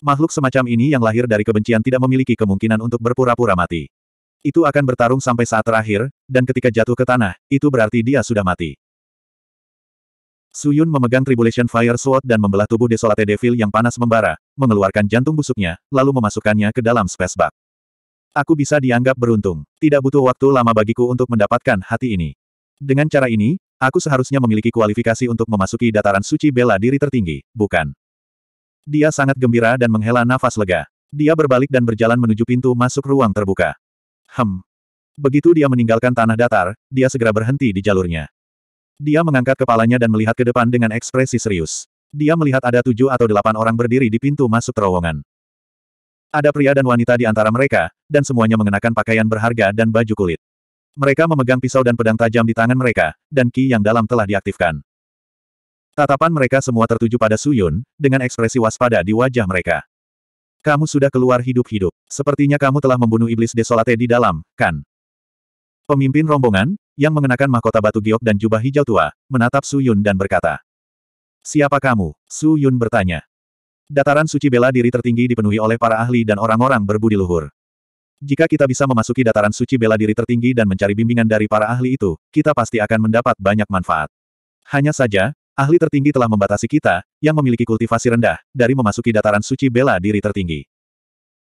Makhluk semacam ini yang lahir dari kebencian tidak memiliki kemungkinan untuk berpura-pura mati. Itu akan bertarung sampai saat terakhir, dan ketika jatuh ke tanah, itu berarti dia sudah mati. Suyun memegang Tribulation Fire Sword dan membelah tubuh Desolate Devil yang panas membara, mengeluarkan jantung busuknya, lalu memasukkannya ke dalam space bug. Aku bisa dianggap beruntung. Tidak butuh waktu lama bagiku untuk mendapatkan hati ini. Dengan cara ini, aku seharusnya memiliki kualifikasi untuk memasuki dataran suci bela diri tertinggi, bukan? Dia sangat gembira dan menghela nafas lega. Dia berbalik dan berjalan menuju pintu masuk ruang terbuka. Hem. Begitu dia meninggalkan tanah datar, dia segera berhenti di jalurnya. Dia mengangkat kepalanya dan melihat ke depan dengan ekspresi serius. Dia melihat ada tujuh atau delapan orang berdiri di pintu masuk terowongan. Ada pria dan wanita di antara mereka, dan semuanya mengenakan pakaian berharga dan baju kulit. Mereka memegang pisau dan pedang tajam di tangan mereka, dan ki yang dalam telah diaktifkan. Tatapan mereka semua tertuju pada Suyun, dengan ekspresi waspada di wajah mereka. Kamu sudah keluar hidup-hidup. Sepertinya kamu telah membunuh iblis desolate di dalam, kan? Pemimpin rombongan, yang mengenakan mahkota batu giok dan jubah hijau tua, menatap Su Yun dan berkata. Siapa kamu? Su Yun bertanya. Dataran suci bela diri tertinggi dipenuhi oleh para ahli dan orang-orang berbudi luhur. Jika kita bisa memasuki dataran suci bela diri tertinggi dan mencari bimbingan dari para ahli itu, kita pasti akan mendapat banyak manfaat. Hanya saja, ahli tertinggi telah membatasi kita, yang memiliki kultivasi rendah, dari memasuki dataran suci bela diri tertinggi.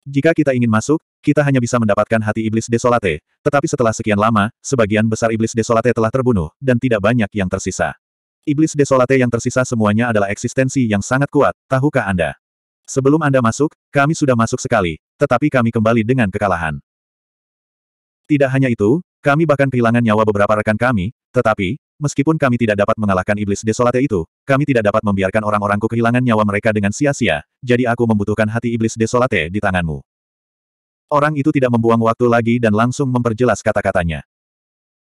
Jika kita ingin masuk, kita hanya bisa mendapatkan hati iblis desolate, tetapi setelah sekian lama, sebagian besar iblis desolate telah terbunuh, dan tidak banyak yang tersisa. Iblis desolate yang tersisa semuanya adalah eksistensi yang sangat kuat, tahukah Anda? Sebelum Anda masuk, kami sudah masuk sekali, tetapi kami kembali dengan kekalahan. Tidak hanya itu, kami bahkan kehilangan nyawa beberapa rekan kami, tetapi, Meskipun kami tidak dapat mengalahkan iblis desolate itu, kami tidak dapat membiarkan orang-orangku kehilangan nyawa mereka dengan sia-sia, jadi aku membutuhkan hati iblis desolate di tanganmu. Orang itu tidak membuang waktu lagi dan langsung memperjelas kata-katanya.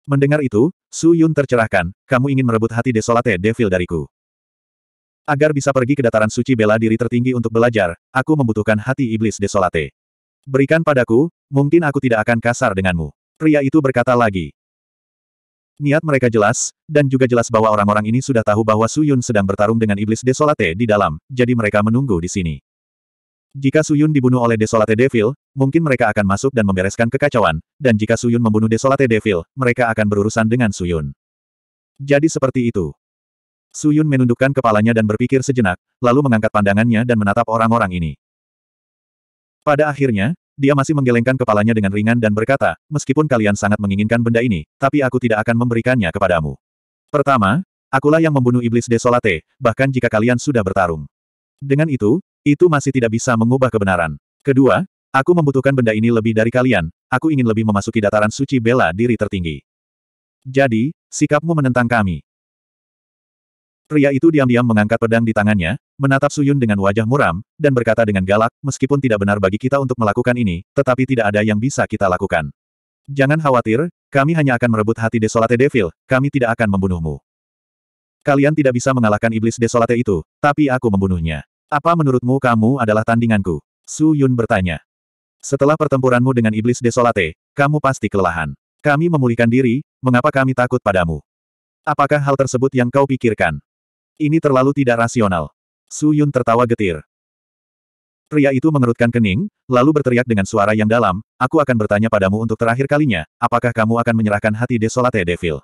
Mendengar itu, Su Yun tercerahkan, kamu ingin merebut hati desolate devil dariku. Agar bisa pergi ke dataran suci bela diri tertinggi untuk belajar, aku membutuhkan hati iblis desolate. Berikan padaku, mungkin aku tidak akan kasar denganmu. Pria itu berkata lagi, Niat mereka jelas, dan juga jelas bahwa orang-orang ini sudah tahu bahwa Su Yun sedang bertarung dengan iblis Desolate di dalam, jadi mereka menunggu di sini. Jika Su Yun dibunuh oleh Desolate Devil, mungkin mereka akan masuk dan membereskan kekacauan, dan jika Su Yun membunuh Desolate Devil, mereka akan berurusan dengan Su Yun. Jadi seperti itu. Su Yun menundukkan kepalanya dan berpikir sejenak, lalu mengangkat pandangannya dan menatap orang-orang ini. Pada akhirnya, dia masih menggelengkan kepalanya dengan ringan dan berkata, meskipun kalian sangat menginginkan benda ini, tapi aku tidak akan memberikannya kepadamu. Pertama, akulah yang membunuh iblis desolate, bahkan jika kalian sudah bertarung. Dengan itu, itu masih tidak bisa mengubah kebenaran. Kedua, aku membutuhkan benda ini lebih dari kalian, aku ingin lebih memasuki dataran suci bela diri tertinggi. Jadi, sikapmu menentang kami. Pria itu diam-diam mengangkat pedang di tangannya, menatap Suyun dengan wajah muram, dan berkata dengan galak, meskipun tidak benar bagi kita untuk melakukan ini, tetapi tidak ada yang bisa kita lakukan. Jangan khawatir, kami hanya akan merebut hati Desolate Devil, kami tidak akan membunuhmu. Kalian tidak bisa mengalahkan iblis Desolate itu, tapi aku membunuhnya. Apa menurutmu kamu adalah tandinganku? Su Yun bertanya. Setelah pertempuranmu dengan iblis Desolate, kamu pasti kelelahan. Kami memulihkan diri, mengapa kami takut padamu? Apakah hal tersebut yang kau pikirkan? Ini terlalu tidak rasional. Su Yun tertawa getir. Pria itu mengerutkan kening, lalu berteriak dengan suara yang dalam, aku akan bertanya padamu untuk terakhir kalinya, apakah kamu akan menyerahkan hati Desolate Devil?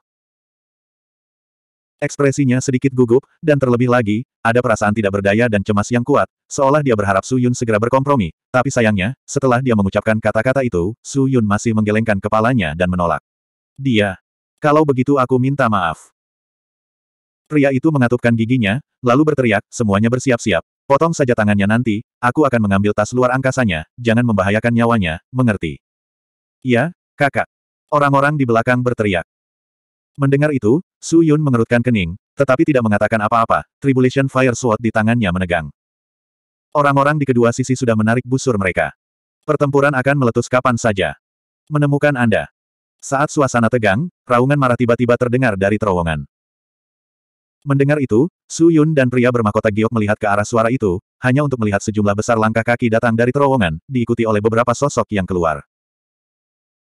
Ekspresinya sedikit gugup, dan terlebih lagi, ada perasaan tidak berdaya dan cemas yang kuat, seolah dia berharap Su Yun segera berkompromi, tapi sayangnya, setelah dia mengucapkan kata-kata itu, Su Yun masih menggelengkan kepalanya dan menolak. Dia. Kalau begitu aku minta maaf. Pria itu mengatupkan giginya, lalu berteriak, semuanya bersiap-siap. Potong saja tangannya nanti, aku akan mengambil tas luar angkasanya, jangan membahayakan nyawanya, mengerti. Iya, kakak. Orang-orang di belakang berteriak. Mendengar itu, Su Yun mengerutkan kening, tetapi tidak mengatakan apa-apa, Tribulation Fire Sword di tangannya menegang. Orang-orang di kedua sisi sudah menarik busur mereka. Pertempuran akan meletus kapan saja. Menemukan Anda. Saat suasana tegang, raungan marah tiba-tiba terdengar dari terowongan. Mendengar itu, Su Yun dan pria bermakota giok melihat ke arah suara itu, hanya untuk melihat sejumlah besar langkah kaki datang dari terowongan, diikuti oleh beberapa sosok yang keluar.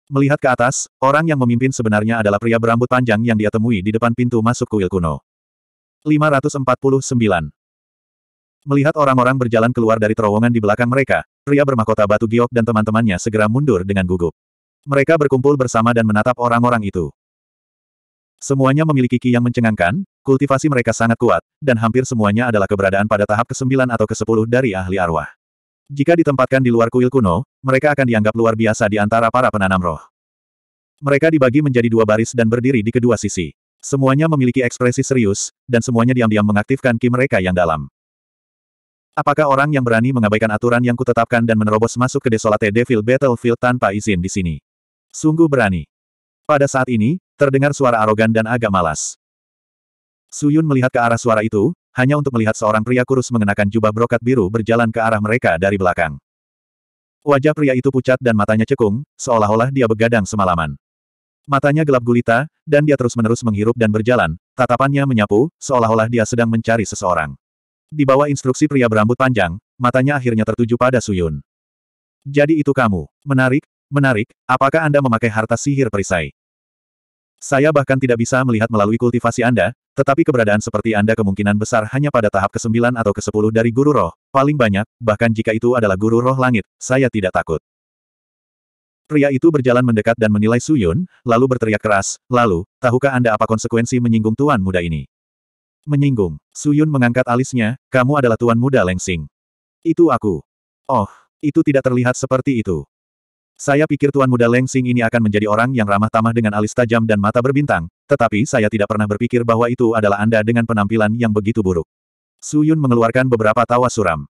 Melihat ke atas, orang yang memimpin sebenarnya adalah pria berambut panjang yang dia temui di depan pintu masuk kuil kuno. 549. Melihat orang-orang berjalan keluar dari terowongan di belakang mereka, pria bermakota batu giok dan teman-temannya segera mundur dengan gugup. Mereka berkumpul bersama dan menatap orang-orang itu. Semuanya memiliki ki yang mencengangkan, kultivasi mereka sangat kuat, dan hampir semuanya adalah keberadaan pada tahap ke-9 atau ke-10 dari ahli arwah. Jika ditempatkan di luar kuil kuno, mereka akan dianggap luar biasa di antara para penanam roh. Mereka dibagi menjadi dua baris dan berdiri di kedua sisi. Semuanya memiliki ekspresi serius, dan semuanya diam-diam mengaktifkan ki mereka yang dalam. Apakah orang yang berani mengabaikan aturan yang kutetapkan dan menerobos masuk ke Desolate Devil Battlefield tanpa izin di sini? Sungguh berani. Pada saat ini, Terdengar suara arogan dan agak malas. Suyun melihat ke arah suara itu, hanya untuk melihat seorang pria kurus mengenakan jubah brokat biru berjalan ke arah mereka dari belakang. Wajah pria itu pucat dan matanya cekung, seolah-olah dia begadang semalaman. Matanya gelap gulita, dan dia terus-menerus menghirup dan berjalan, tatapannya menyapu, seolah-olah dia sedang mencari seseorang. Di bawah instruksi pria berambut panjang, matanya akhirnya tertuju pada Suyun. Jadi itu kamu. Menarik, menarik, apakah Anda memakai harta sihir perisai? Saya bahkan tidak bisa melihat melalui kultivasi Anda, tetapi keberadaan seperti Anda kemungkinan besar hanya pada tahap ke-9 atau ke-10 dari guru roh, paling banyak, bahkan jika itu adalah guru roh langit, saya tidak takut. Pria itu berjalan mendekat dan menilai Suyun, lalu berteriak keras, lalu, tahukah Anda apa konsekuensi menyinggung tuan muda ini? Menyinggung. Suyun mengangkat alisnya, kamu adalah tuan muda Lengsing. Itu aku. Oh, itu tidak terlihat seperti itu. Saya pikir Tuan Muda Leng Xing ini akan menjadi orang yang ramah tamah dengan alis tajam dan mata berbintang, tetapi saya tidak pernah berpikir bahwa itu adalah Anda dengan penampilan yang begitu buruk. Su Yun mengeluarkan beberapa tawa suram.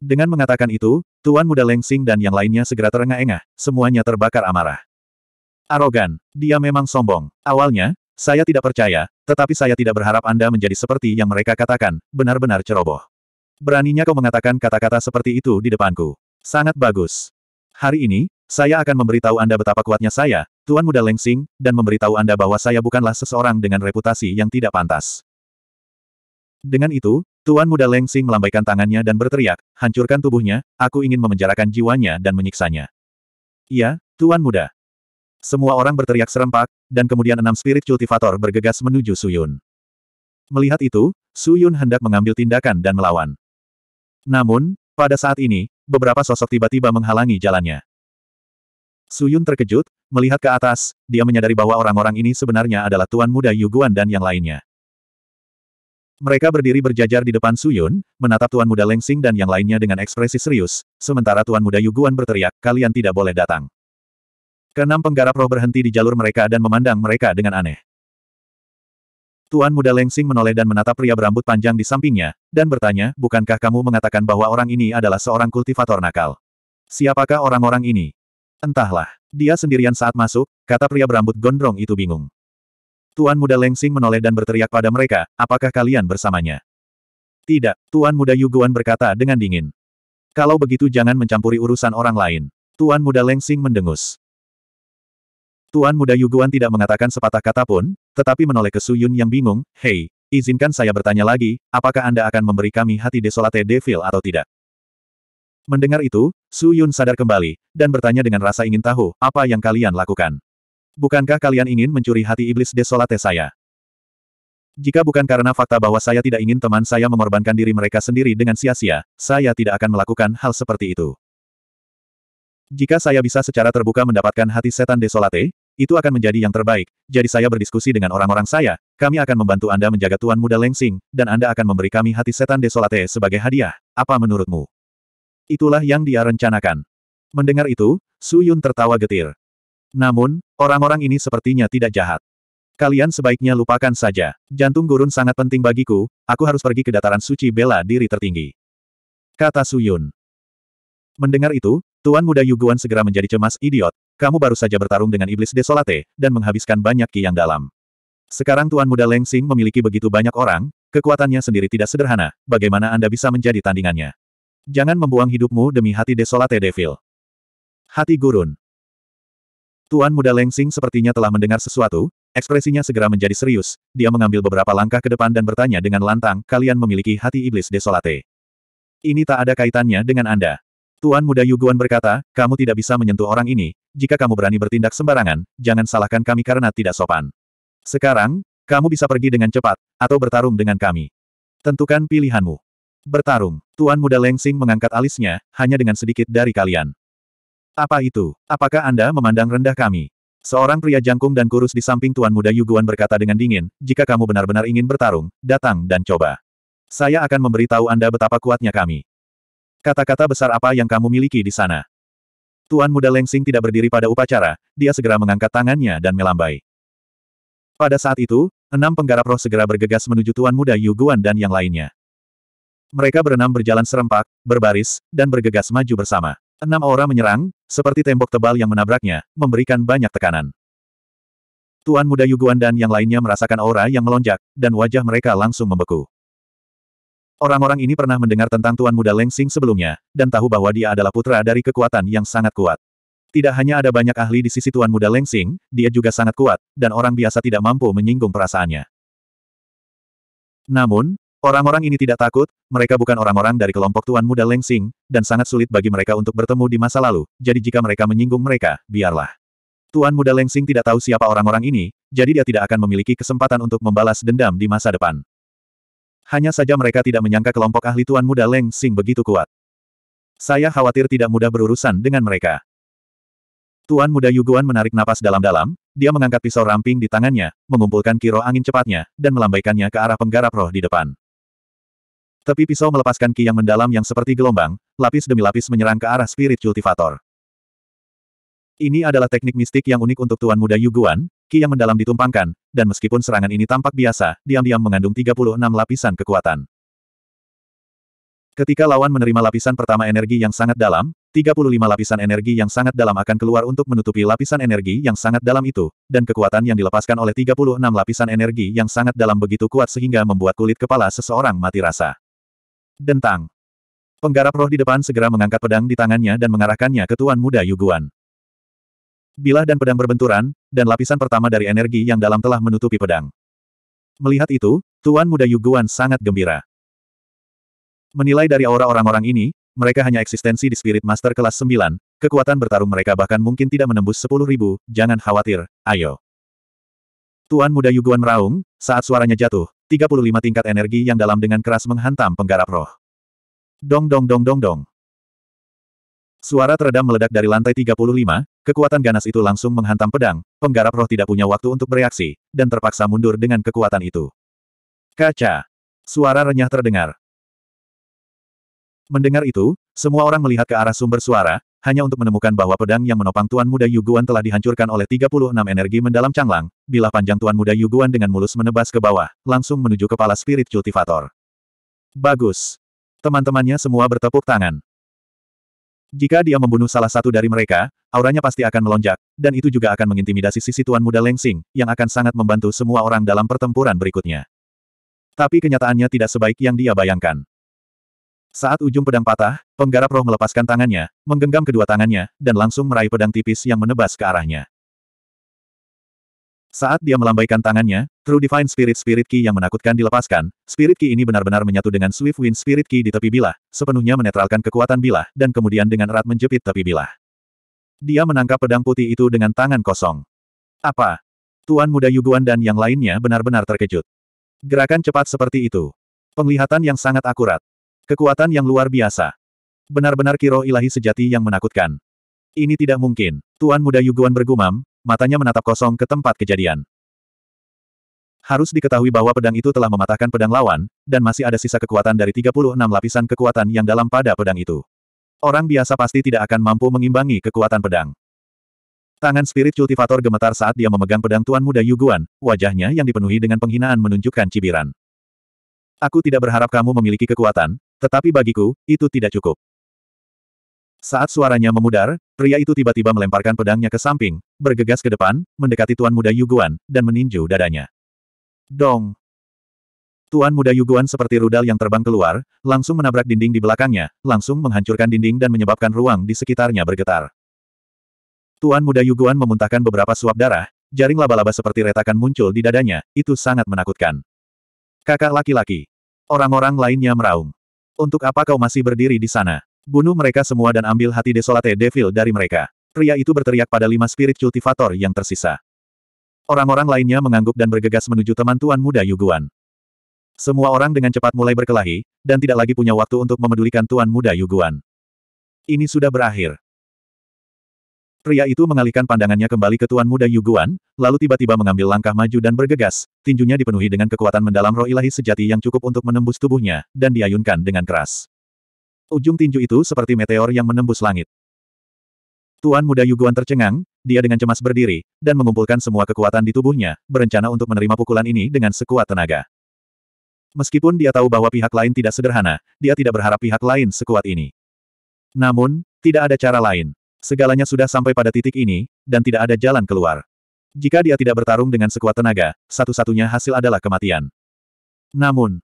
Dengan mengatakan itu, Tuan Muda Leng Xing dan yang lainnya segera terengah-engah, semuanya terbakar amarah. Arogan, dia memang sombong. Awalnya, saya tidak percaya, tetapi saya tidak berharap Anda menjadi seperti yang mereka katakan, benar-benar ceroboh. Beraninya kau mengatakan kata-kata seperti itu di depanku. Sangat bagus. Hari ini, saya akan memberitahu Anda betapa kuatnya saya, Tuan Muda Lengsing, dan memberitahu Anda bahwa saya bukanlah seseorang dengan reputasi yang tidak pantas. Dengan itu, Tuan Muda Lengsing melambaikan tangannya dan berteriak, hancurkan tubuhnya, aku ingin memenjarakan jiwanya dan menyiksanya. Iya, Tuan Muda. Semua orang berteriak serempak, dan kemudian enam spirit kultivator bergegas menuju Suyun. Melihat itu, Suyun hendak mengambil tindakan dan melawan. Namun, pada saat ini, beberapa sosok tiba-tiba menghalangi jalannya. Suyun terkejut, melihat ke atas, dia menyadari bahwa orang-orang ini sebenarnya adalah Tuan Muda Yuguan dan yang lainnya. Mereka berdiri berjajar di depan Suyun, menatap Tuan Muda Lengsing dan yang lainnya dengan ekspresi serius, sementara Tuan Muda Yuguan berteriak, kalian tidak boleh datang. Kenam penggarap roh berhenti di jalur mereka dan memandang mereka dengan aneh. Tuan muda Lengsing menoleh dan menatap pria berambut panjang di sampingnya, dan bertanya, bukankah kamu mengatakan bahwa orang ini adalah seorang kultivator nakal? Siapakah orang-orang ini? Entahlah. Dia sendirian saat masuk, kata pria berambut gondrong itu bingung. Tuan muda Lengsing menoleh dan berteriak pada mereka, apakah kalian bersamanya? Tidak, Tuan muda Yuguan berkata dengan dingin. Kalau begitu jangan mencampuri urusan orang lain. Tuan muda Lengsing mendengus. Tuan muda Yuguan tidak mengatakan sepatah kata pun, tetapi menoleh ke Suyun yang bingung, Hei, izinkan saya bertanya lagi, apakah Anda akan memberi kami hati desolate devil atau tidak? Mendengar itu, Suyun sadar kembali, dan bertanya dengan rasa ingin tahu, apa yang kalian lakukan? Bukankah kalian ingin mencuri hati iblis desolate saya? Jika bukan karena fakta bahwa saya tidak ingin teman saya mengorbankan diri mereka sendiri dengan sia-sia, saya tidak akan melakukan hal seperti itu. Jika saya bisa secara terbuka mendapatkan hati setan desolate, itu akan menjadi yang terbaik, jadi saya berdiskusi dengan orang-orang saya, kami akan membantu Anda menjaga Tuan Muda Lengsing, dan Anda akan memberi kami hati setan desolate sebagai hadiah, apa menurutmu? Itulah yang dia rencanakan. Mendengar itu, Su Yun tertawa getir. Namun, orang-orang ini sepertinya tidak jahat. Kalian sebaiknya lupakan saja. Jantung gurun sangat penting bagiku, aku harus pergi ke dataran suci bela diri tertinggi. Kata Su Yun. Mendengar itu, Tuan Muda Yuguan segera menjadi cemas idiot, kamu baru saja bertarung dengan iblis desolate, dan menghabiskan banyak ki yang dalam. Sekarang Tuan Muda Leng Xing memiliki begitu banyak orang, kekuatannya sendiri tidak sederhana, bagaimana Anda bisa menjadi tandingannya? Jangan membuang hidupmu demi hati desolate devil. Hati gurun. Tuan Muda Leng Xing sepertinya telah mendengar sesuatu, ekspresinya segera menjadi serius, dia mengambil beberapa langkah ke depan dan bertanya dengan lantang, kalian memiliki hati iblis desolate. Ini tak ada kaitannya dengan Anda. Tuan Muda Yuguan berkata, kamu tidak bisa menyentuh orang ini, jika kamu berani bertindak sembarangan, jangan salahkan kami karena tidak sopan. Sekarang, kamu bisa pergi dengan cepat, atau bertarung dengan kami. Tentukan pilihanmu. Bertarung, Tuan Muda Lengsing mengangkat alisnya, hanya dengan sedikit dari kalian. Apa itu? Apakah Anda memandang rendah kami? Seorang pria jangkung dan kurus di samping Tuan Muda Yuguan berkata dengan dingin, jika kamu benar-benar ingin bertarung, datang dan coba. Saya akan memberitahu Anda betapa kuatnya kami. Kata-kata besar apa yang kamu miliki di sana? Tuan muda Lengsing tidak berdiri pada upacara, dia segera mengangkat tangannya dan melambai. Pada saat itu, enam penggarap roh segera bergegas menuju Tuan muda Yuguan dan yang lainnya. Mereka berenam berjalan serempak, berbaris, dan bergegas maju bersama. Enam orang menyerang, seperti tembok tebal yang menabraknya, memberikan banyak tekanan. Tuan muda Yuguan dan yang lainnya merasakan aura yang melonjak, dan wajah mereka langsung membeku. Orang-orang ini pernah mendengar tentang Tuan Muda Leng Xing sebelumnya, dan tahu bahwa dia adalah putra dari kekuatan yang sangat kuat. Tidak hanya ada banyak ahli di sisi Tuan Muda Leng Xing, dia juga sangat kuat, dan orang biasa tidak mampu menyinggung perasaannya. Namun, orang-orang ini tidak takut, mereka bukan orang-orang dari kelompok Tuan Muda Leng Xing, dan sangat sulit bagi mereka untuk bertemu di masa lalu, jadi jika mereka menyinggung mereka, biarlah. Tuan Muda Leng Xing tidak tahu siapa orang-orang ini, jadi dia tidak akan memiliki kesempatan untuk membalas dendam di masa depan. Hanya saja mereka tidak menyangka kelompok ahli tuan muda Leng sing begitu kuat. Saya khawatir tidak mudah berurusan dengan mereka. Tuan muda Yuguan menarik napas dalam-dalam, dia mengangkat pisau ramping di tangannya, mengumpulkan kiro angin cepatnya, dan melambaikannya ke arah penggarap roh di depan. Tepi pisau melepaskan ki yang mendalam yang seperti gelombang, lapis demi lapis menyerang ke arah spirit cultivator. Ini adalah teknik mistik yang unik untuk Tuan Muda Yuguan, Ki yang mendalam ditumpangkan, dan meskipun serangan ini tampak biasa, diam-diam mengandung 36 lapisan kekuatan. Ketika lawan menerima lapisan pertama energi yang sangat dalam, 35 lapisan energi yang sangat dalam akan keluar untuk menutupi lapisan energi yang sangat dalam itu, dan kekuatan yang dilepaskan oleh 36 lapisan energi yang sangat dalam begitu kuat sehingga membuat kulit kepala seseorang mati rasa. Dentang. Penggarap roh di depan segera mengangkat pedang di tangannya dan mengarahkannya ke Tuan Muda Yuguan. Bilah dan pedang berbenturan, dan lapisan pertama dari energi yang dalam telah menutupi pedang. Melihat itu, Tuan Muda Yuguan sangat gembira. Menilai dari aura orang-orang ini, mereka hanya eksistensi di Spirit Master kelas 9, kekuatan bertarung mereka bahkan mungkin tidak menembus 10 ribu, jangan khawatir, ayo. Tuan Muda Yuguan meraung, saat suaranya jatuh, 35 tingkat energi yang dalam dengan keras menghantam penggarap roh. Dong dong dong dong dong. Suara teredam meledak dari lantai 35, kekuatan ganas itu langsung menghantam pedang, penggarap roh tidak punya waktu untuk bereaksi, dan terpaksa mundur dengan kekuatan itu. Kaca! Suara renyah terdengar. Mendengar itu, semua orang melihat ke arah sumber suara, hanya untuk menemukan bahwa pedang yang menopang Tuan Muda Yuguan telah dihancurkan oleh 36 energi mendalam canglang, bila panjang Tuan Muda Yuguan dengan mulus menebas ke bawah, langsung menuju kepala spirit cultivator. Bagus! Teman-temannya semua bertepuk tangan. Jika dia membunuh salah satu dari mereka, auranya pasti akan melonjak, dan itu juga akan mengintimidasi sisi Tuan Muda Lengsing, yang akan sangat membantu semua orang dalam pertempuran berikutnya. Tapi kenyataannya tidak sebaik yang dia bayangkan. Saat ujung pedang patah, penggarap roh melepaskan tangannya, menggenggam kedua tangannya, dan langsung meraih pedang tipis yang menebas ke arahnya. Saat dia melambaikan tangannya, True Divine Spirit Spirit Key yang menakutkan dilepaskan, Spirit Key ini benar-benar menyatu dengan Swift Wind Spirit Key di tepi bilah, sepenuhnya menetralkan kekuatan bilah, dan kemudian dengan erat menjepit tepi bilah. Dia menangkap pedang putih itu dengan tangan kosong. Apa? Tuan muda Yuguan dan yang lainnya benar-benar terkejut. Gerakan cepat seperti itu. Penglihatan yang sangat akurat. Kekuatan yang luar biasa. Benar-benar kiro ilahi sejati yang menakutkan. Ini tidak mungkin. Tuan muda Yuguan bergumam, matanya menatap kosong ke tempat kejadian. Harus diketahui bahwa pedang itu telah mematahkan pedang lawan, dan masih ada sisa kekuatan dari 36 lapisan kekuatan yang dalam pada pedang itu. Orang biasa pasti tidak akan mampu mengimbangi kekuatan pedang. Tangan spirit kultivator gemetar saat dia memegang pedang Tuan Muda Yuguan, wajahnya yang dipenuhi dengan penghinaan menunjukkan cibiran. Aku tidak berharap kamu memiliki kekuatan, tetapi bagiku, itu tidak cukup. Saat suaranya memudar, pria itu tiba-tiba melemparkan pedangnya ke samping, bergegas ke depan, mendekati Tuan Muda Yuguan, dan meninju dadanya. Dong! Tuan Muda Yuguan seperti rudal yang terbang keluar, langsung menabrak dinding di belakangnya, langsung menghancurkan dinding dan menyebabkan ruang di sekitarnya bergetar. Tuan Muda Yuguan memuntahkan beberapa suap darah, jaring laba-laba seperti retakan muncul di dadanya, itu sangat menakutkan. Kakak laki-laki. Orang-orang lainnya meraung. Untuk apa kau masih berdiri di sana? Bunuh mereka semua dan ambil hati Desolate Devil dari mereka. Pria itu berteriak pada lima spirit cultivator yang tersisa. Orang-orang lainnya mengangguk dan bergegas menuju teman tuan muda Yuguan. Semua orang dengan cepat mulai berkelahi, dan tidak lagi punya waktu untuk memedulikan tuan muda Yuguan. Ini sudah berakhir. Pria itu mengalihkan pandangannya kembali ke tuan muda Yuguan, lalu tiba-tiba mengambil langkah maju dan bergegas, tinjunya dipenuhi dengan kekuatan mendalam roh ilahi sejati yang cukup untuk menembus tubuhnya, dan diayunkan dengan keras. Ujung tinju itu seperti meteor yang menembus langit. Tuan muda Yuguan tercengang, dia dengan cemas berdiri, dan mengumpulkan semua kekuatan di tubuhnya, berencana untuk menerima pukulan ini dengan sekuat tenaga. Meskipun dia tahu bahwa pihak lain tidak sederhana, dia tidak berharap pihak lain sekuat ini. Namun, tidak ada cara lain. Segalanya sudah sampai pada titik ini, dan tidak ada jalan keluar. Jika dia tidak bertarung dengan sekuat tenaga, satu-satunya hasil adalah kematian. Namun,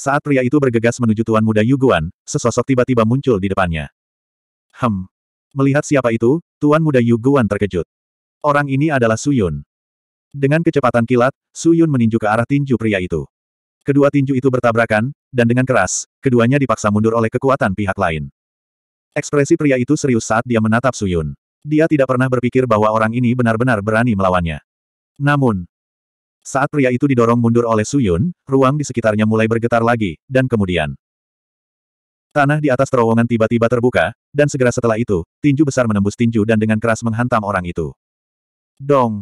saat pria itu bergegas menuju tuan muda Yuguan, sesosok tiba-tiba muncul di depannya. Hem. Melihat siapa itu, tuan muda Yuguan terkejut. Orang ini adalah Suyun. Dengan kecepatan kilat, Suyun meninju ke arah tinju pria itu. Kedua tinju itu bertabrakan, dan dengan keras, keduanya dipaksa mundur oleh kekuatan pihak lain. Ekspresi pria itu serius saat dia menatap Suyun. Dia tidak pernah berpikir bahwa orang ini benar-benar berani melawannya. Namun, saat pria itu didorong mundur oleh Suyun, ruang di sekitarnya mulai bergetar lagi, dan kemudian Tanah di atas terowongan tiba-tiba terbuka, dan segera setelah itu, tinju besar menembus tinju dan dengan keras menghantam orang itu. Dong!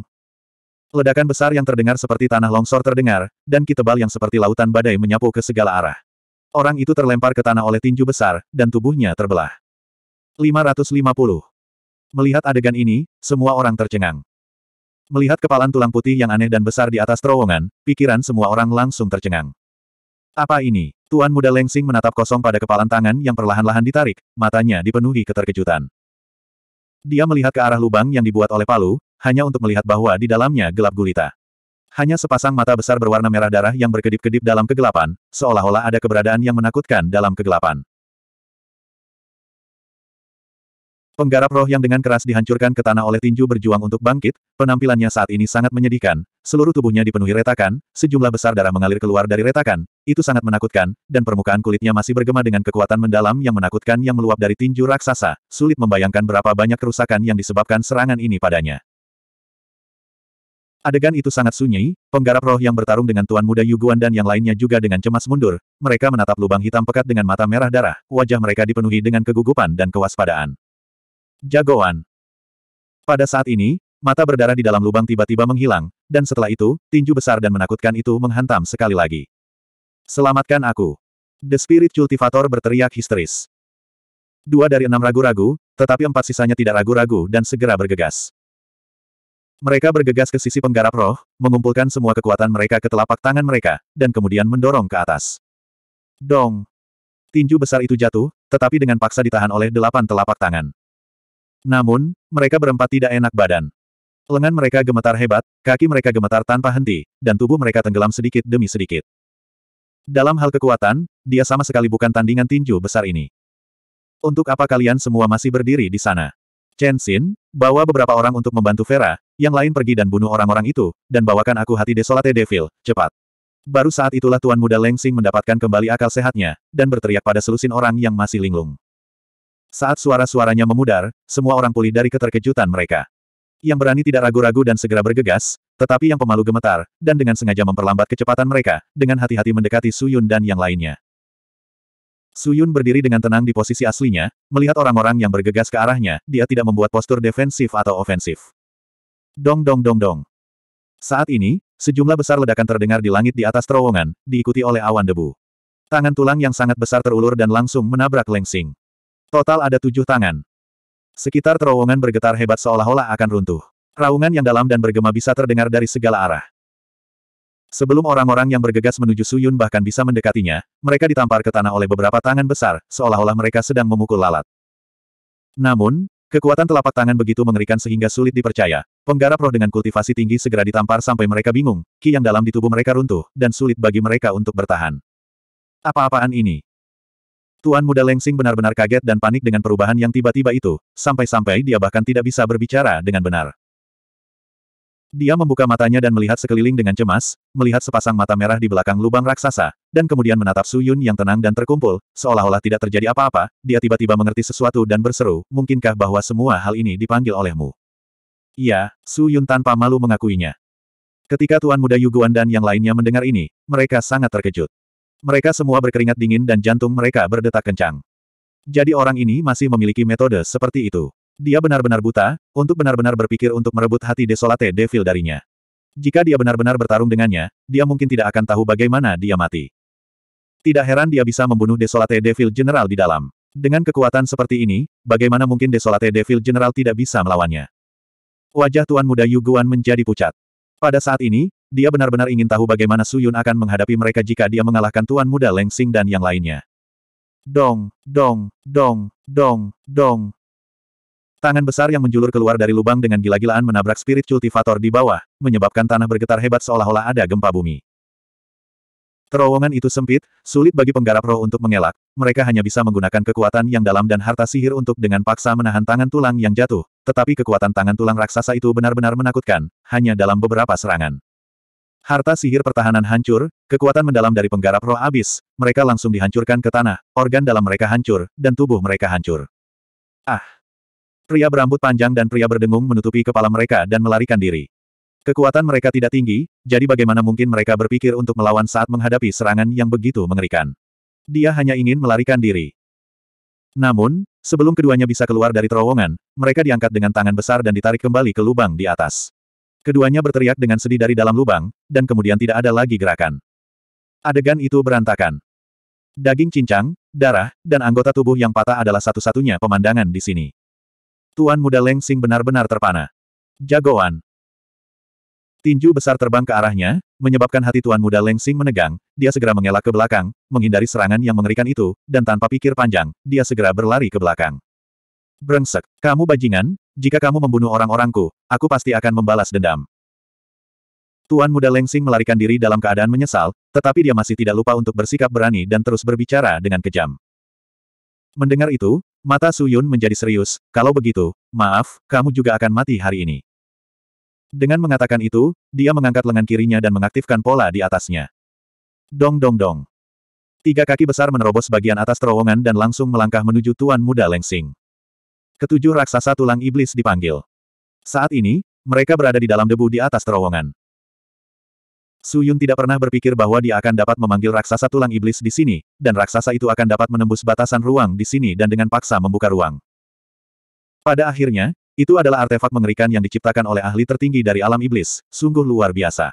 Ledakan besar yang terdengar seperti tanah longsor terdengar, dan kitebal yang seperti lautan badai menyapu ke segala arah. Orang itu terlempar ke tanah oleh tinju besar, dan tubuhnya terbelah. 550. Melihat adegan ini, semua orang tercengang. Melihat kepalan tulang putih yang aneh dan besar di atas terowongan, pikiran semua orang langsung tercengang. Apa ini? Tuan muda Lengsing menatap kosong pada kepalan tangan yang perlahan-lahan ditarik, matanya dipenuhi keterkejutan. Dia melihat ke arah lubang yang dibuat oleh palu, hanya untuk melihat bahwa di dalamnya gelap gulita. Hanya sepasang mata besar berwarna merah darah yang berkedip-kedip dalam kegelapan, seolah-olah ada keberadaan yang menakutkan dalam kegelapan. Penggarap roh yang dengan keras dihancurkan ke tanah oleh tinju berjuang untuk bangkit, penampilannya saat ini sangat menyedihkan, seluruh tubuhnya dipenuhi retakan, sejumlah besar darah mengalir keluar dari retakan, itu sangat menakutkan, dan permukaan kulitnya masih bergema dengan kekuatan mendalam yang menakutkan yang meluap dari tinju raksasa, sulit membayangkan berapa banyak kerusakan yang disebabkan serangan ini padanya. Adegan itu sangat sunyi, penggarap roh yang bertarung dengan Tuan Muda Yuguan dan yang lainnya juga dengan cemas mundur, mereka menatap lubang hitam pekat dengan mata merah darah, wajah mereka dipenuhi dengan kegugupan dan kewaspadaan. Jagoan. Pada saat ini, mata berdarah di dalam lubang tiba-tiba menghilang, dan setelah itu, tinju besar dan menakutkan itu menghantam sekali lagi. Selamatkan aku. The Spirit Cultivator berteriak histeris. Dua dari enam ragu-ragu, tetapi empat sisanya tidak ragu-ragu dan segera bergegas. Mereka bergegas ke sisi penggarap roh, mengumpulkan semua kekuatan mereka ke telapak tangan mereka, dan kemudian mendorong ke atas. Dong! Tinju besar itu jatuh, tetapi dengan paksa ditahan oleh delapan telapak tangan. Namun, mereka berempat tidak enak badan. Lengan mereka gemetar hebat, kaki mereka gemetar tanpa henti, dan tubuh mereka tenggelam sedikit demi sedikit. Dalam hal kekuatan, dia sama sekali bukan tandingan tinju besar ini. Untuk apa kalian semua masih berdiri di sana? Chen Xin, bawa beberapa orang untuk membantu Vera, yang lain pergi dan bunuh orang-orang itu, dan bawakan aku hati desolate devil, cepat. Baru saat itulah Tuan Muda Leng Xing mendapatkan kembali akal sehatnya, dan berteriak pada selusin orang yang masih linglung. Saat suara-suaranya memudar, semua orang pulih dari keterkejutan mereka. Yang berani tidak ragu-ragu dan segera bergegas, tetapi yang pemalu gemetar, dan dengan sengaja memperlambat kecepatan mereka, dengan hati-hati mendekati Suyun dan yang lainnya. Suyun berdiri dengan tenang di posisi aslinya, melihat orang-orang yang bergegas ke arahnya, dia tidak membuat postur defensif atau ofensif. Dong dong dong dong. Saat ini, sejumlah besar ledakan terdengar di langit di atas terowongan, diikuti oleh awan debu. Tangan tulang yang sangat besar terulur dan langsung menabrak lengsing. Total ada tujuh tangan. Sekitar terowongan bergetar hebat seolah-olah akan runtuh. Raungan yang dalam dan bergema bisa terdengar dari segala arah. Sebelum orang-orang yang bergegas menuju Suyun bahkan bisa mendekatinya, mereka ditampar ke tanah oleh beberapa tangan besar, seolah-olah mereka sedang memukul lalat. Namun, kekuatan telapak tangan begitu mengerikan sehingga sulit dipercaya. Penggarap roh dengan kultivasi tinggi segera ditampar sampai mereka bingung, ki yang dalam di tubuh mereka runtuh, dan sulit bagi mereka untuk bertahan. Apa-apaan ini? Tuan muda Lengsing benar-benar kaget dan panik dengan perubahan yang tiba-tiba itu, sampai-sampai dia bahkan tidak bisa berbicara dengan benar. Dia membuka matanya dan melihat sekeliling dengan cemas, melihat sepasang mata merah di belakang lubang raksasa, dan kemudian menatap Su Yun yang tenang dan terkumpul, seolah-olah tidak terjadi apa-apa, dia tiba-tiba mengerti sesuatu dan berseru, mungkinkah bahwa semua hal ini dipanggil olehmu? Iya, Su Yun tanpa malu mengakuinya. Ketika Tuan Muda Yuguan dan yang lainnya mendengar ini, mereka sangat terkejut. Mereka semua berkeringat dingin dan jantung mereka berdetak kencang. Jadi orang ini masih memiliki metode seperti itu. Dia benar-benar buta, untuk benar-benar berpikir untuk merebut hati Desolate Devil darinya. Jika dia benar-benar bertarung dengannya, dia mungkin tidak akan tahu bagaimana dia mati. Tidak heran dia bisa membunuh Desolate Devil General di dalam. Dengan kekuatan seperti ini, bagaimana mungkin Desolate Devil General tidak bisa melawannya? Wajah Tuan Muda Yuguan menjadi pucat. Pada saat ini, dia benar-benar ingin tahu bagaimana Suyun akan menghadapi mereka jika dia mengalahkan Tuan Muda Leng Lengsing dan yang lainnya. Dong, dong, dong, dong, dong. Tangan besar yang menjulur keluar dari lubang dengan gila-gilaan menabrak spirit cultivator di bawah, menyebabkan tanah bergetar hebat seolah-olah ada gempa bumi. Terowongan itu sempit, sulit bagi penggarap roh untuk mengelak, mereka hanya bisa menggunakan kekuatan yang dalam dan harta sihir untuk dengan paksa menahan tangan tulang yang jatuh, tetapi kekuatan tangan tulang raksasa itu benar-benar menakutkan, hanya dalam beberapa serangan. Harta sihir pertahanan hancur, kekuatan mendalam dari penggarap roh abis, mereka langsung dihancurkan ke tanah, organ dalam mereka hancur, dan tubuh mereka hancur. Ah! Pria berambut panjang dan pria berdengung menutupi kepala mereka dan melarikan diri. Kekuatan mereka tidak tinggi, jadi bagaimana mungkin mereka berpikir untuk melawan saat menghadapi serangan yang begitu mengerikan. Dia hanya ingin melarikan diri. Namun, sebelum keduanya bisa keluar dari terowongan, mereka diangkat dengan tangan besar dan ditarik kembali ke lubang di atas. Keduanya berteriak dengan sedih dari dalam lubang, dan kemudian tidak ada lagi gerakan. Adegan itu berantakan. Daging cincang, darah, dan anggota tubuh yang patah adalah satu-satunya pemandangan di sini. Tuan muda Leng benar-benar terpana. Jagoan. Tinju besar terbang ke arahnya, menyebabkan hati Tuan Muda Leng menegang, dia segera mengelak ke belakang, menghindari serangan yang mengerikan itu, dan tanpa pikir panjang, dia segera berlari ke belakang. Brengsek, kamu bajingan, jika kamu membunuh orang-orangku, aku pasti akan membalas dendam. Tuan muda Lengsing melarikan diri dalam keadaan menyesal, tetapi dia masih tidak lupa untuk bersikap berani dan terus berbicara dengan kejam. Mendengar itu, mata Su Yun menjadi serius, kalau begitu, maaf, kamu juga akan mati hari ini. Dengan mengatakan itu, dia mengangkat lengan kirinya dan mengaktifkan pola di atasnya. Dong dong dong. Tiga kaki besar menerobos bagian atas terowongan dan langsung melangkah menuju Tuan Muda Lengsing ketujuh raksasa tulang iblis dipanggil. Saat ini, mereka berada di dalam debu di atas terowongan. Su Yun tidak pernah berpikir bahwa dia akan dapat memanggil raksasa tulang iblis di sini, dan raksasa itu akan dapat menembus batasan ruang di sini dan dengan paksa membuka ruang. Pada akhirnya, itu adalah artefak mengerikan yang diciptakan oleh ahli tertinggi dari alam iblis, sungguh luar biasa.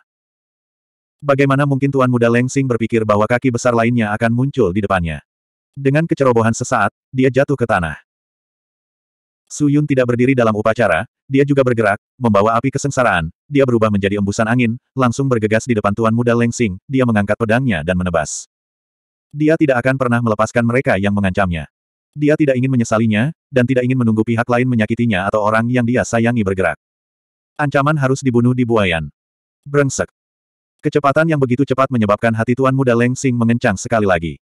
Bagaimana mungkin Tuan Muda Leng Lengsing berpikir bahwa kaki besar lainnya akan muncul di depannya? Dengan kecerobohan sesaat, dia jatuh ke tanah. Su Yun tidak berdiri dalam upacara, dia juga bergerak, membawa api kesengsaraan, dia berubah menjadi embusan angin, langsung bergegas di depan Tuan Muda Leng Lengsing, dia mengangkat pedangnya dan menebas. Dia tidak akan pernah melepaskan mereka yang mengancamnya. Dia tidak ingin menyesalinya, dan tidak ingin menunggu pihak lain menyakitinya atau orang yang dia sayangi bergerak. Ancaman harus dibunuh di buayan. Brengsek. Kecepatan yang begitu cepat menyebabkan hati Tuan Muda Leng Lengsing mengencang sekali lagi.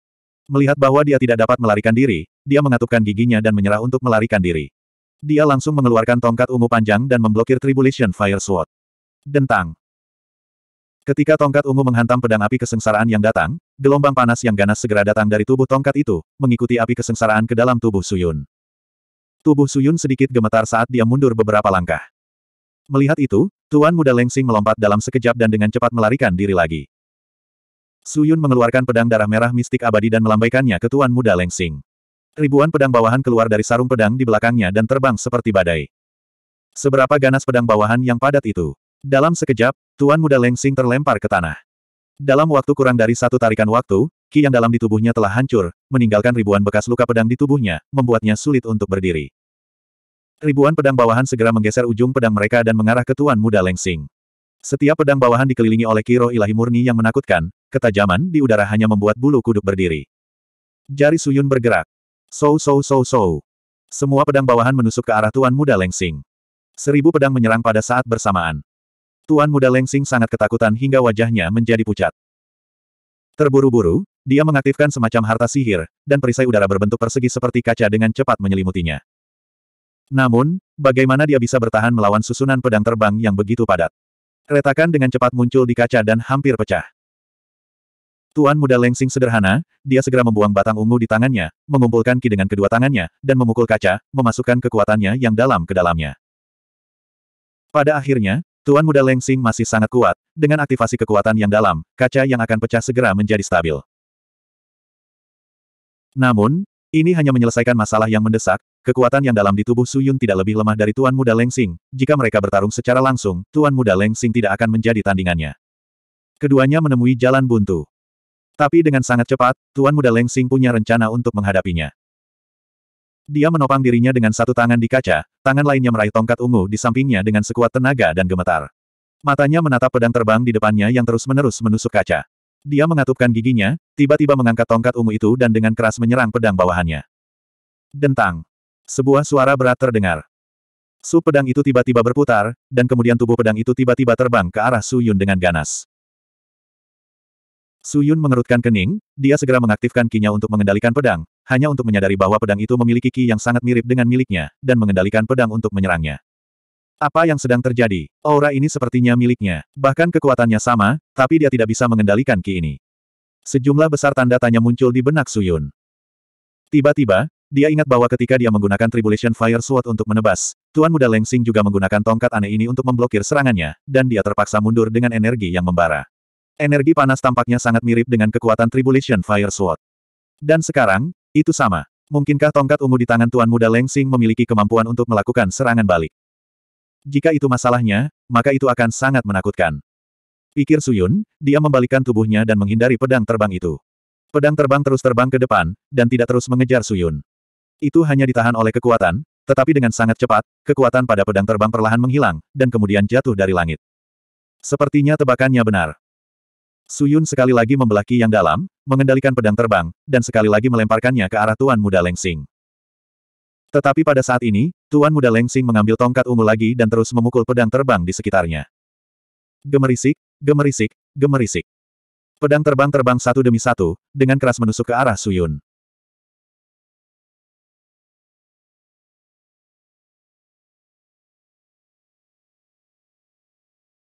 Melihat bahwa dia tidak dapat melarikan diri, dia mengatupkan giginya dan menyerah untuk melarikan diri. Dia langsung mengeluarkan tongkat ungu panjang dan memblokir Tribulation Fire Sword. Dentang. Ketika tongkat ungu menghantam pedang api kesengsaraan yang datang, gelombang panas yang ganas segera datang dari tubuh tongkat itu, mengikuti api kesengsaraan ke dalam tubuh Suyun. Tubuh Suyun sedikit gemetar saat dia mundur beberapa langkah. Melihat itu, Tuan Muda Lengsing melompat dalam sekejap dan dengan cepat melarikan diri lagi. Suyun mengeluarkan pedang darah merah mistik abadi dan melambaikannya ke Tuan Muda Lengsing. Ribuan pedang bawahan keluar dari sarung pedang di belakangnya dan terbang seperti badai. Seberapa ganas pedang bawahan yang padat itu. Dalam sekejap, Tuan Muda Lengsing terlempar ke tanah. Dalam waktu kurang dari satu tarikan waktu, ki yang dalam di tubuhnya telah hancur, meninggalkan ribuan bekas luka pedang di tubuhnya, membuatnya sulit untuk berdiri. Ribuan pedang bawahan segera menggeser ujung pedang mereka dan mengarah ke Tuan Muda Lengsing. Setiap pedang bawahan dikelilingi oleh kiro ilahi murni yang menakutkan, ketajaman di udara hanya membuat bulu kuduk berdiri. Jari Suyun bergerak, So so so so. Semua pedang bawahan menusuk ke arah Tuan Muda Lengsing. Seribu pedang menyerang pada saat bersamaan. Tuan Muda Lengsing sangat ketakutan hingga wajahnya menjadi pucat. Terburu-buru, dia mengaktifkan semacam harta sihir, dan perisai udara berbentuk persegi seperti kaca dengan cepat menyelimutinya. Namun, bagaimana dia bisa bertahan melawan susunan pedang terbang yang begitu padat? Retakan dengan cepat muncul di kaca dan hampir pecah. Tuan muda lengsing sederhana, dia segera membuang batang ungu di tangannya, mengumpulkan ki dengan kedua tangannya, dan memukul kaca, memasukkan kekuatannya yang dalam ke dalamnya. Pada akhirnya, Tuan muda lengsing masih sangat kuat, dengan aktivasi kekuatan yang dalam, kaca yang akan pecah segera menjadi stabil. Namun, ini hanya menyelesaikan masalah yang mendesak, kekuatan yang dalam di tubuh Suyun tidak lebih lemah dari Tuan Muda Lengsing. Jika mereka bertarung secara langsung, Tuan Muda Lengsing tidak akan menjadi tandingannya. Keduanya menemui jalan buntu. Tapi dengan sangat cepat, Tuan Muda Leng Xing punya rencana untuk menghadapinya. Dia menopang dirinya dengan satu tangan di kaca, tangan lainnya meraih tongkat ungu di sampingnya dengan sekuat tenaga dan gemetar. Matanya menatap pedang terbang di depannya yang terus-menerus menusuk kaca. Dia mengatupkan giginya, tiba-tiba mengangkat tongkat ungu itu dan dengan keras menyerang pedang bawahannya. Dentang. Sebuah suara berat terdengar. Su pedang itu tiba-tiba berputar, dan kemudian tubuh pedang itu tiba-tiba terbang ke arah Su Yun dengan ganas. Su Yun mengerutkan kening, dia segera mengaktifkan kinya untuk mengendalikan pedang, hanya untuk menyadari bahwa pedang itu memiliki ki yang sangat mirip dengan miliknya, dan mengendalikan pedang untuk menyerangnya. Apa yang sedang terjadi? Aura ini sepertinya miliknya. Bahkan kekuatannya sama, tapi dia tidak bisa mengendalikan ki ini. Sejumlah besar tanda tanya muncul di benak Su Yun. Tiba-tiba, dia ingat bahwa ketika dia menggunakan Tribulation Fire Sword untuk menebas, Tuan Muda Leng Lengsing juga menggunakan tongkat aneh ini untuk memblokir serangannya, dan dia terpaksa mundur dengan energi yang membara. Energi panas tampaknya sangat mirip dengan kekuatan Tribulation Fire Sword. Dan sekarang, itu sama. Mungkinkah tongkat ungu di tangan Tuan Muda Leng Lengsing memiliki kemampuan untuk melakukan serangan balik? Jika itu masalahnya, maka itu akan sangat menakutkan. Pikir Suyun, dia membalikkan tubuhnya dan menghindari pedang terbang itu. Pedang terbang terus terbang ke depan, dan tidak terus mengejar Suyun. Itu hanya ditahan oleh kekuatan, tetapi dengan sangat cepat, kekuatan pada pedang terbang perlahan menghilang, dan kemudian jatuh dari langit. Sepertinya tebakannya benar. Suyun sekali lagi membelaki yang dalam, mengendalikan pedang terbang, dan sekali lagi melemparkannya ke arah Tuan Muda Lengsing. Tetapi pada saat ini, Tuan Muda Lengsing mengambil tongkat ungu lagi dan terus memukul pedang terbang di sekitarnya. Gemerisik, gemerisik, gemerisik. Pedang terbang terbang satu demi satu, dengan keras menusuk ke arah Suyun.